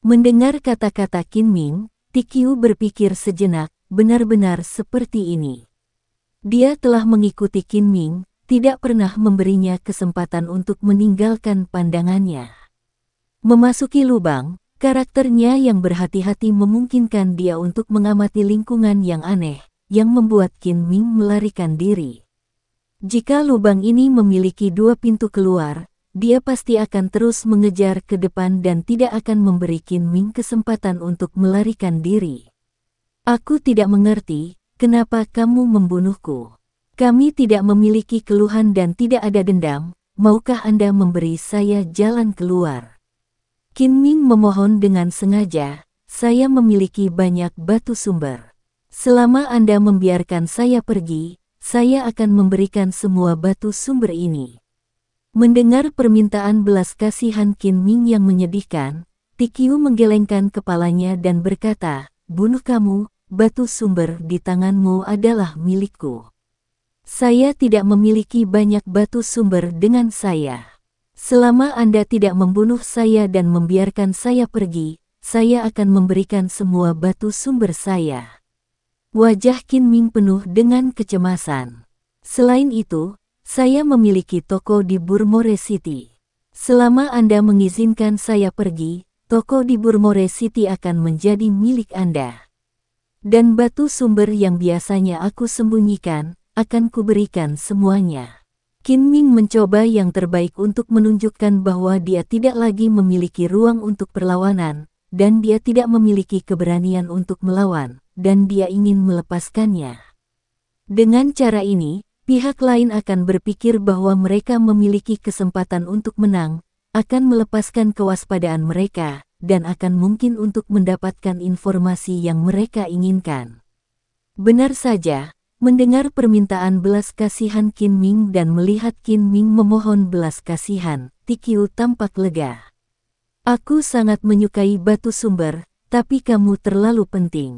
Mendengar kata-kata Qin Ming, Tikiu berpikir sejenak, benar-benar seperti ini. Dia telah mengikuti Qin Ming, tidak pernah memberinya kesempatan untuk meninggalkan pandangannya. Memasuki lubang, karakternya yang berhati-hati memungkinkan dia untuk mengamati lingkungan yang aneh, yang membuat Qin Ming melarikan diri. Jika lubang ini memiliki dua pintu keluar, dia pasti akan terus mengejar ke depan dan tidak akan memberi Qin Ming kesempatan untuk melarikan diri. Aku tidak mengerti, Kenapa kamu membunuhku? Kami tidak memiliki keluhan dan tidak ada dendam, maukah Anda memberi saya jalan keluar? Qin Ming memohon dengan sengaja, saya memiliki banyak batu sumber. Selama Anda membiarkan saya pergi, saya akan memberikan semua batu sumber ini. Mendengar permintaan belas kasihan Qin Ming yang menyedihkan, Tikiu menggelengkan kepalanya dan berkata, bunuh kamu, batu sumber di tanganmu adalah milikku. Saya tidak memiliki banyak batu sumber dengan saya. Selama Anda tidak membunuh saya dan membiarkan saya pergi, saya akan memberikan semua batu sumber saya. Wajah Qin Ming penuh dengan kecemasan. Selain itu, saya memiliki toko di Burmore City. Selama Anda mengizinkan saya pergi, toko di Burmore City akan menjadi milik Anda. Dan batu sumber yang biasanya aku sembunyikan, akan kuberikan semuanya. Qin Ming mencoba yang terbaik untuk menunjukkan bahwa dia tidak lagi memiliki ruang untuk perlawanan, dan dia tidak memiliki keberanian untuk melawan, dan dia ingin melepaskannya. Dengan cara ini, pihak lain akan berpikir bahwa mereka memiliki kesempatan untuk menang, akan melepaskan kewaspadaan mereka, dan akan mungkin untuk mendapatkan informasi yang mereka inginkan. Benar saja, mendengar permintaan belas kasihan Qin Ming dan melihat Qin Ming memohon belas kasihan, Tikiu tampak lega. Aku sangat menyukai batu sumber, tapi kamu terlalu penting.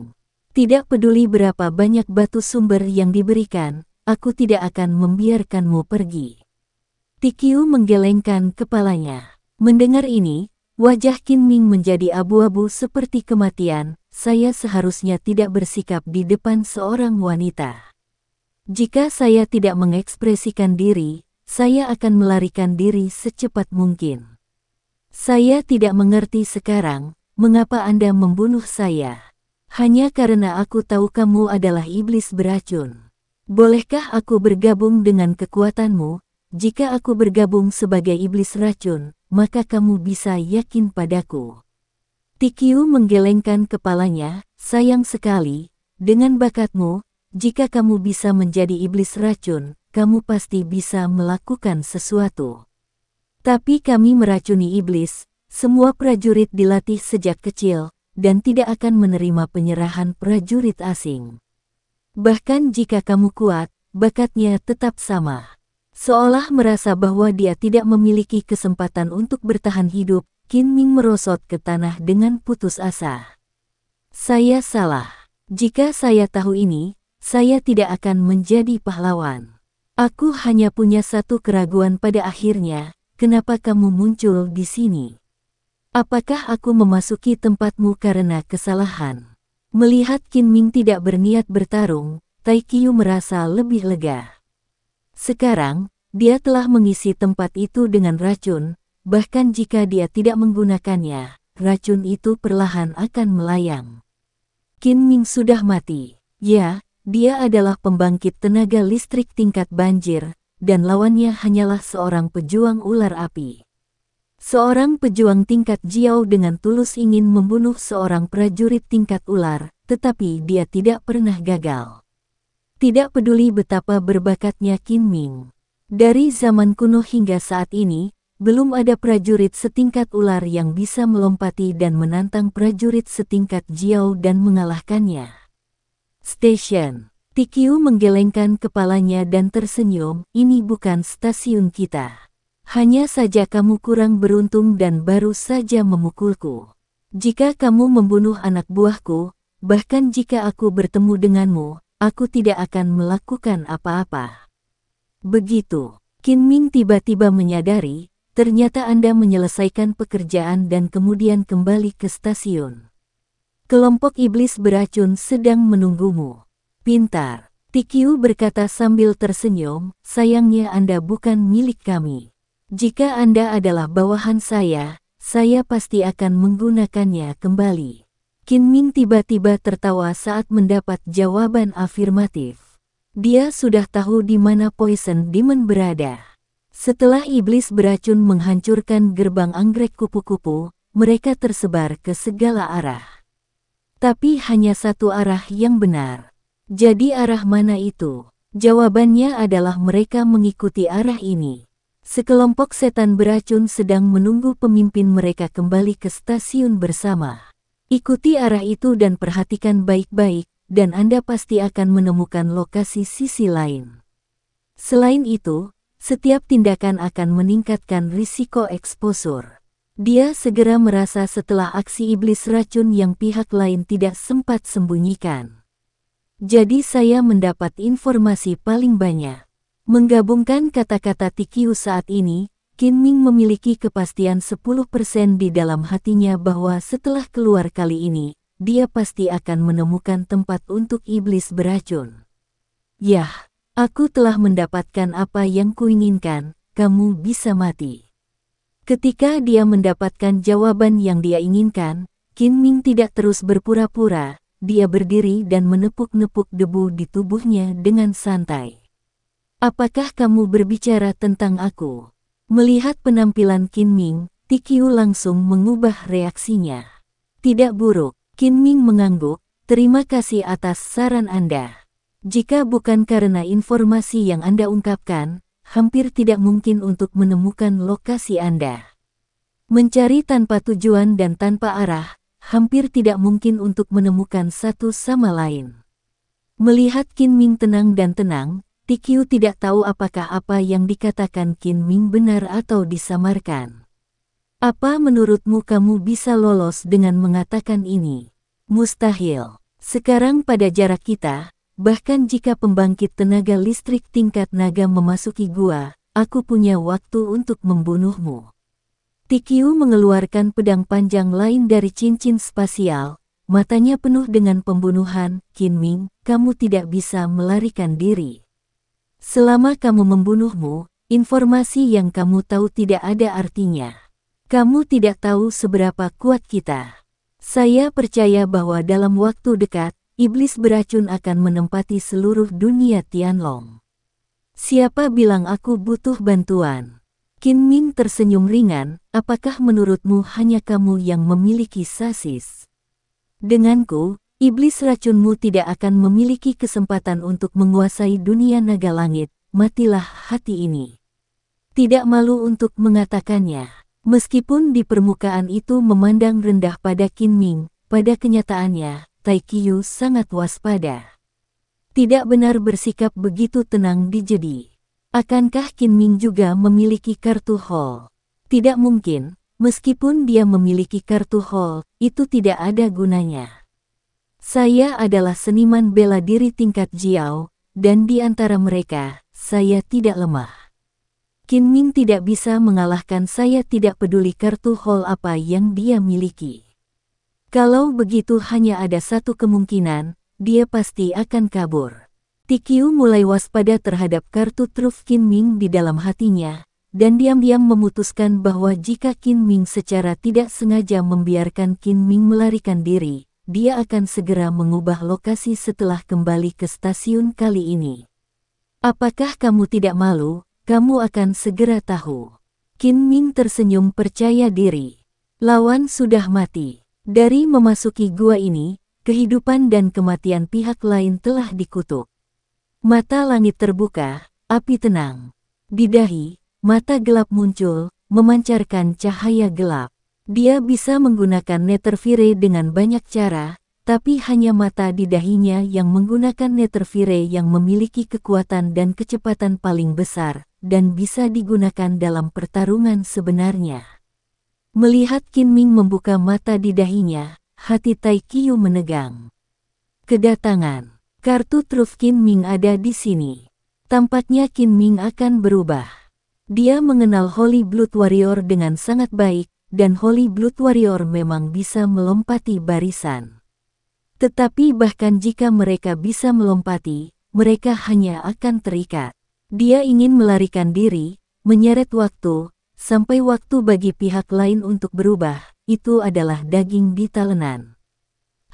Tidak peduli berapa banyak batu sumber yang diberikan, aku tidak akan membiarkanmu pergi. Tikiu menggelengkan kepalanya. Mendengar ini, Wajah Qin Ming menjadi abu-abu seperti kematian, saya seharusnya tidak bersikap di depan seorang wanita. Jika saya tidak mengekspresikan diri, saya akan melarikan diri secepat mungkin. Saya tidak mengerti sekarang, mengapa Anda membunuh saya. Hanya karena aku tahu kamu adalah iblis beracun. Bolehkah aku bergabung dengan kekuatanmu, jika aku bergabung sebagai iblis racun, maka kamu bisa yakin padaku. Tikiu menggelengkan kepalanya, sayang sekali, dengan bakatmu, jika kamu bisa menjadi iblis racun, kamu pasti bisa melakukan sesuatu. Tapi kami meracuni iblis, semua prajurit dilatih sejak kecil, dan tidak akan menerima penyerahan prajurit asing. Bahkan jika kamu kuat, bakatnya tetap sama. Seolah merasa bahwa dia tidak memiliki kesempatan untuk bertahan hidup, Qin Ming merosot ke tanah dengan putus asa. Saya salah. Jika saya tahu ini, saya tidak akan menjadi pahlawan. Aku hanya punya satu keraguan pada akhirnya, kenapa kamu muncul di sini? Apakah aku memasuki tempatmu karena kesalahan? Melihat Qin Ming tidak berniat bertarung, Taikyu merasa lebih lega. Sekarang, dia telah mengisi tempat itu dengan racun, bahkan jika dia tidak menggunakannya, racun itu perlahan akan melayang. Qin Ming sudah mati. Ya, dia adalah pembangkit tenaga listrik tingkat banjir, dan lawannya hanyalah seorang pejuang ular api. Seorang pejuang tingkat Jiao dengan tulus ingin membunuh seorang prajurit tingkat ular, tetapi dia tidak pernah gagal. Tidak peduli betapa berbakatnya Qin Ming. Dari zaman kuno hingga saat ini, belum ada prajurit setingkat ular yang bisa melompati dan menantang prajurit setingkat Jiao dan mengalahkannya. Station. Tikiu menggelengkan kepalanya dan tersenyum, ini bukan stasiun kita. Hanya saja kamu kurang beruntung dan baru saja memukulku. Jika kamu membunuh anak buahku, bahkan jika aku bertemu denganmu, Aku tidak akan melakukan apa-apa. Begitu, Qin Ming tiba-tiba menyadari, ternyata Anda menyelesaikan pekerjaan dan kemudian kembali ke stasiun. Kelompok iblis beracun sedang menunggumu. Pintar, Tikiu berkata sambil tersenyum, sayangnya Anda bukan milik kami. Jika Anda adalah bawahan saya, saya pasti akan menggunakannya kembali. Qin Ming tiba-tiba tertawa saat mendapat jawaban afirmatif. Dia sudah tahu di mana Poison Demon berada. Setelah iblis beracun menghancurkan gerbang anggrek kupu-kupu, mereka tersebar ke segala arah. Tapi hanya satu arah yang benar. Jadi arah mana itu? Jawabannya adalah mereka mengikuti arah ini. Sekelompok setan beracun sedang menunggu pemimpin mereka kembali ke stasiun bersama. Ikuti arah itu dan perhatikan baik-baik, dan Anda pasti akan menemukan lokasi sisi lain. Selain itu, setiap tindakan akan meningkatkan risiko eksposur. Dia segera merasa setelah aksi iblis racun yang pihak lain tidak sempat sembunyikan. Jadi saya mendapat informasi paling banyak. Menggabungkan kata-kata Tikiu saat ini, Qin Ming memiliki kepastian 10% di dalam hatinya bahwa setelah keluar kali ini, dia pasti akan menemukan tempat untuk iblis beracun. Yah, aku telah mendapatkan apa yang kuinginkan, kamu bisa mati. Ketika dia mendapatkan jawaban yang dia inginkan, Qin Ming tidak terus berpura-pura, dia berdiri dan menepuk-nepuk debu di tubuhnya dengan santai. Apakah kamu berbicara tentang aku? Melihat penampilan Qin Ming, Tikiu langsung mengubah reaksinya. Tidak buruk, Qin Ming mengangguk, terima kasih atas saran Anda. Jika bukan karena informasi yang Anda ungkapkan, hampir tidak mungkin untuk menemukan lokasi Anda. Mencari tanpa tujuan dan tanpa arah, hampir tidak mungkin untuk menemukan satu sama lain. Melihat Qin Ming tenang dan tenang, Tikiu tidak tahu apakah apa yang dikatakan Qin Ming benar atau disamarkan. Apa menurutmu kamu bisa lolos dengan mengatakan ini? Mustahil. Sekarang pada jarak kita, bahkan jika pembangkit tenaga listrik tingkat naga memasuki gua, aku punya waktu untuk membunuhmu. Tikiu mengeluarkan pedang panjang lain dari cincin spasial, matanya penuh dengan pembunuhan, Qin Ming, kamu tidak bisa melarikan diri. Selama kamu membunuhmu, informasi yang kamu tahu tidak ada artinya. Kamu tidak tahu seberapa kuat kita. Saya percaya bahwa dalam waktu dekat, iblis beracun akan menempati seluruh dunia Tianlong. Siapa bilang aku butuh bantuan? Qin Ming tersenyum ringan, apakah menurutmu hanya kamu yang memiliki sasis? Denganku, Iblis racunmu tidak akan memiliki kesempatan untuk menguasai dunia naga langit, matilah hati ini. Tidak malu untuk mengatakannya, meskipun di permukaan itu memandang rendah pada Ming. pada kenyataannya, Taikyu sangat waspada. Tidak benar bersikap begitu tenang di Jedi. Akankah Ming juga memiliki kartu hall? Tidak mungkin, meskipun dia memiliki kartu hall, itu tidak ada gunanya. Saya adalah seniman bela diri tingkat Jiao, dan di antara mereka, saya tidak lemah. Qin Ming tidak bisa mengalahkan saya tidak peduli kartu hall apa yang dia miliki. Kalau begitu hanya ada satu kemungkinan, dia pasti akan kabur. Tikiu mulai waspada terhadap kartu truf Qin Ming di dalam hatinya, dan diam-diam memutuskan bahwa jika Qin Ming secara tidak sengaja membiarkan Qin Ming melarikan diri, dia akan segera mengubah lokasi setelah kembali ke stasiun kali ini. Apakah kamu tidak malu? Kamu akan segera tahu. Qin Ming tersenyum percaya diri. Lawan sudah mati. Dari memasuki gua ini, kehidupan dan kematian pihak lain telah dikutuk. Mata langit terbuka, api tenang. Di dahi, mata gelap muncul, memancarkan cahaya gelap. Dia bisa menggunakan netervire dengan banyak cara, tapi hanya mata di dahinya yang menggunakan netervire yang memiliki kekuatan dan kecepatan paling besar, dan bisa digunakan dalam pertarungan sebenarnya. Melihat Qin Ming membuka mata di dahinya, hati Tai Qiu menegang. Kedatangan, kartu truf Qin Ming ada di sini. Tampaknya Qin Ming akan berubah. Dia mengenal Holy Blood Warrior dengan sangat baik, dan Holy Blood Warrior memang bisa melompati barisan. Tetapi bahkan jika mereka bisa melompati, mereka hanya akan terikat. Dia ingin melarikan diri, menyeret waktu, sampai waktu bagi pihak lain untuk berubah, itu adalah daging di talenan.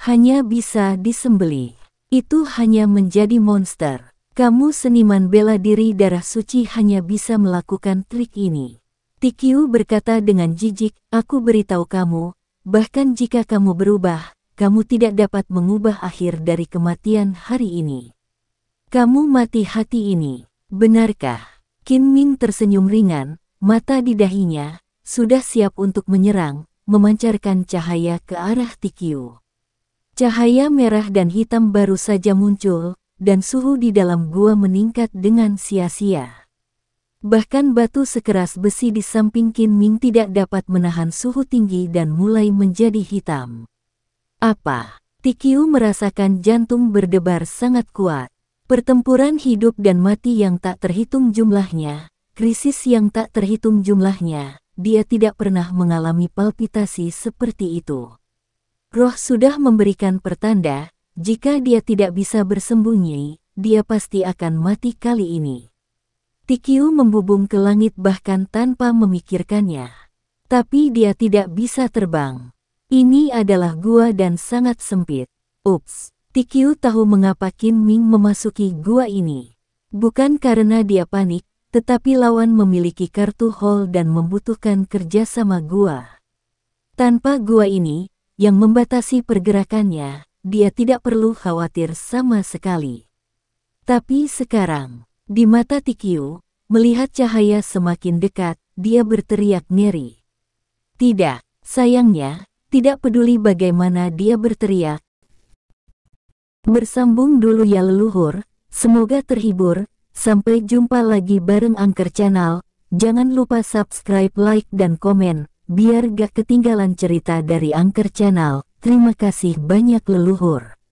Hanya bisa disembeli. Itu hanya menjadi monster. Kamu seniman bela diri darah suci hanya bisa melakukan trik ini. Tikiu berkata dengan jijik, aku beritahu kamu, bahkan jika kamu berubah, kamu tidak dapat mengubah akhir dari kematian hari ini. Kamu mati hati ini, benarkah? Qin Ming tersenyum ringan, mata di dahinya, sudah siap untuk menyerang, memancarkan cahaya ke arah Tikiu. Cahaya merah dan hitam baru saja muncul, dan suhu di dalam gua meningkat dengan sia-sia. Bahkan batu sekeras besi di samping Qin Ming tidak dapat menahan suhu tinggi dan mulai menjadi hitam. Apa? Tikiu merasakan jantung berdebar sangat kuat. Pertempuran hidup dan mati yang tak terhitung jumlahnya, krisis yang tak terhitung jumlahnya, dia tidak pernah mengalami palpitasi seperti itu. Roh sudah memberikan pertanda, jika dia tidak bisa bersembunyi, dia pasti akan mati kali ini. Tikiu membubung ke langit bahkan tanpa memikirkannya. Tapi dia tidak bisa terbang. Ini adalah gua dan sangat sempit. Ups, Tikiu tahu mengapa Kin Ming memasuki gua ini. Bukan karena dia panik, tetapi lawan memiliki kartu hall dan membutuhkan kerjasama gua. Tanpa gua ini, yang membatasi pergerakannya, dia tidak perlu khawatir sama sekali. Tapi sekarang, di mata Tikiu, melihat cahaya semakin dekat, dia berteriak ngeri. Tidak, sayangnya, tidak peduli bagaimana dia berteriak. Bersambung dulu ya leluhur, semoga terhibur, sampai jumpa lagi bareng Angker Channel, jangan lupa subscribe, like, dan komen, biar gak ketinggalan cerita dari Angker Channel. Terima kasih banyak leluhur.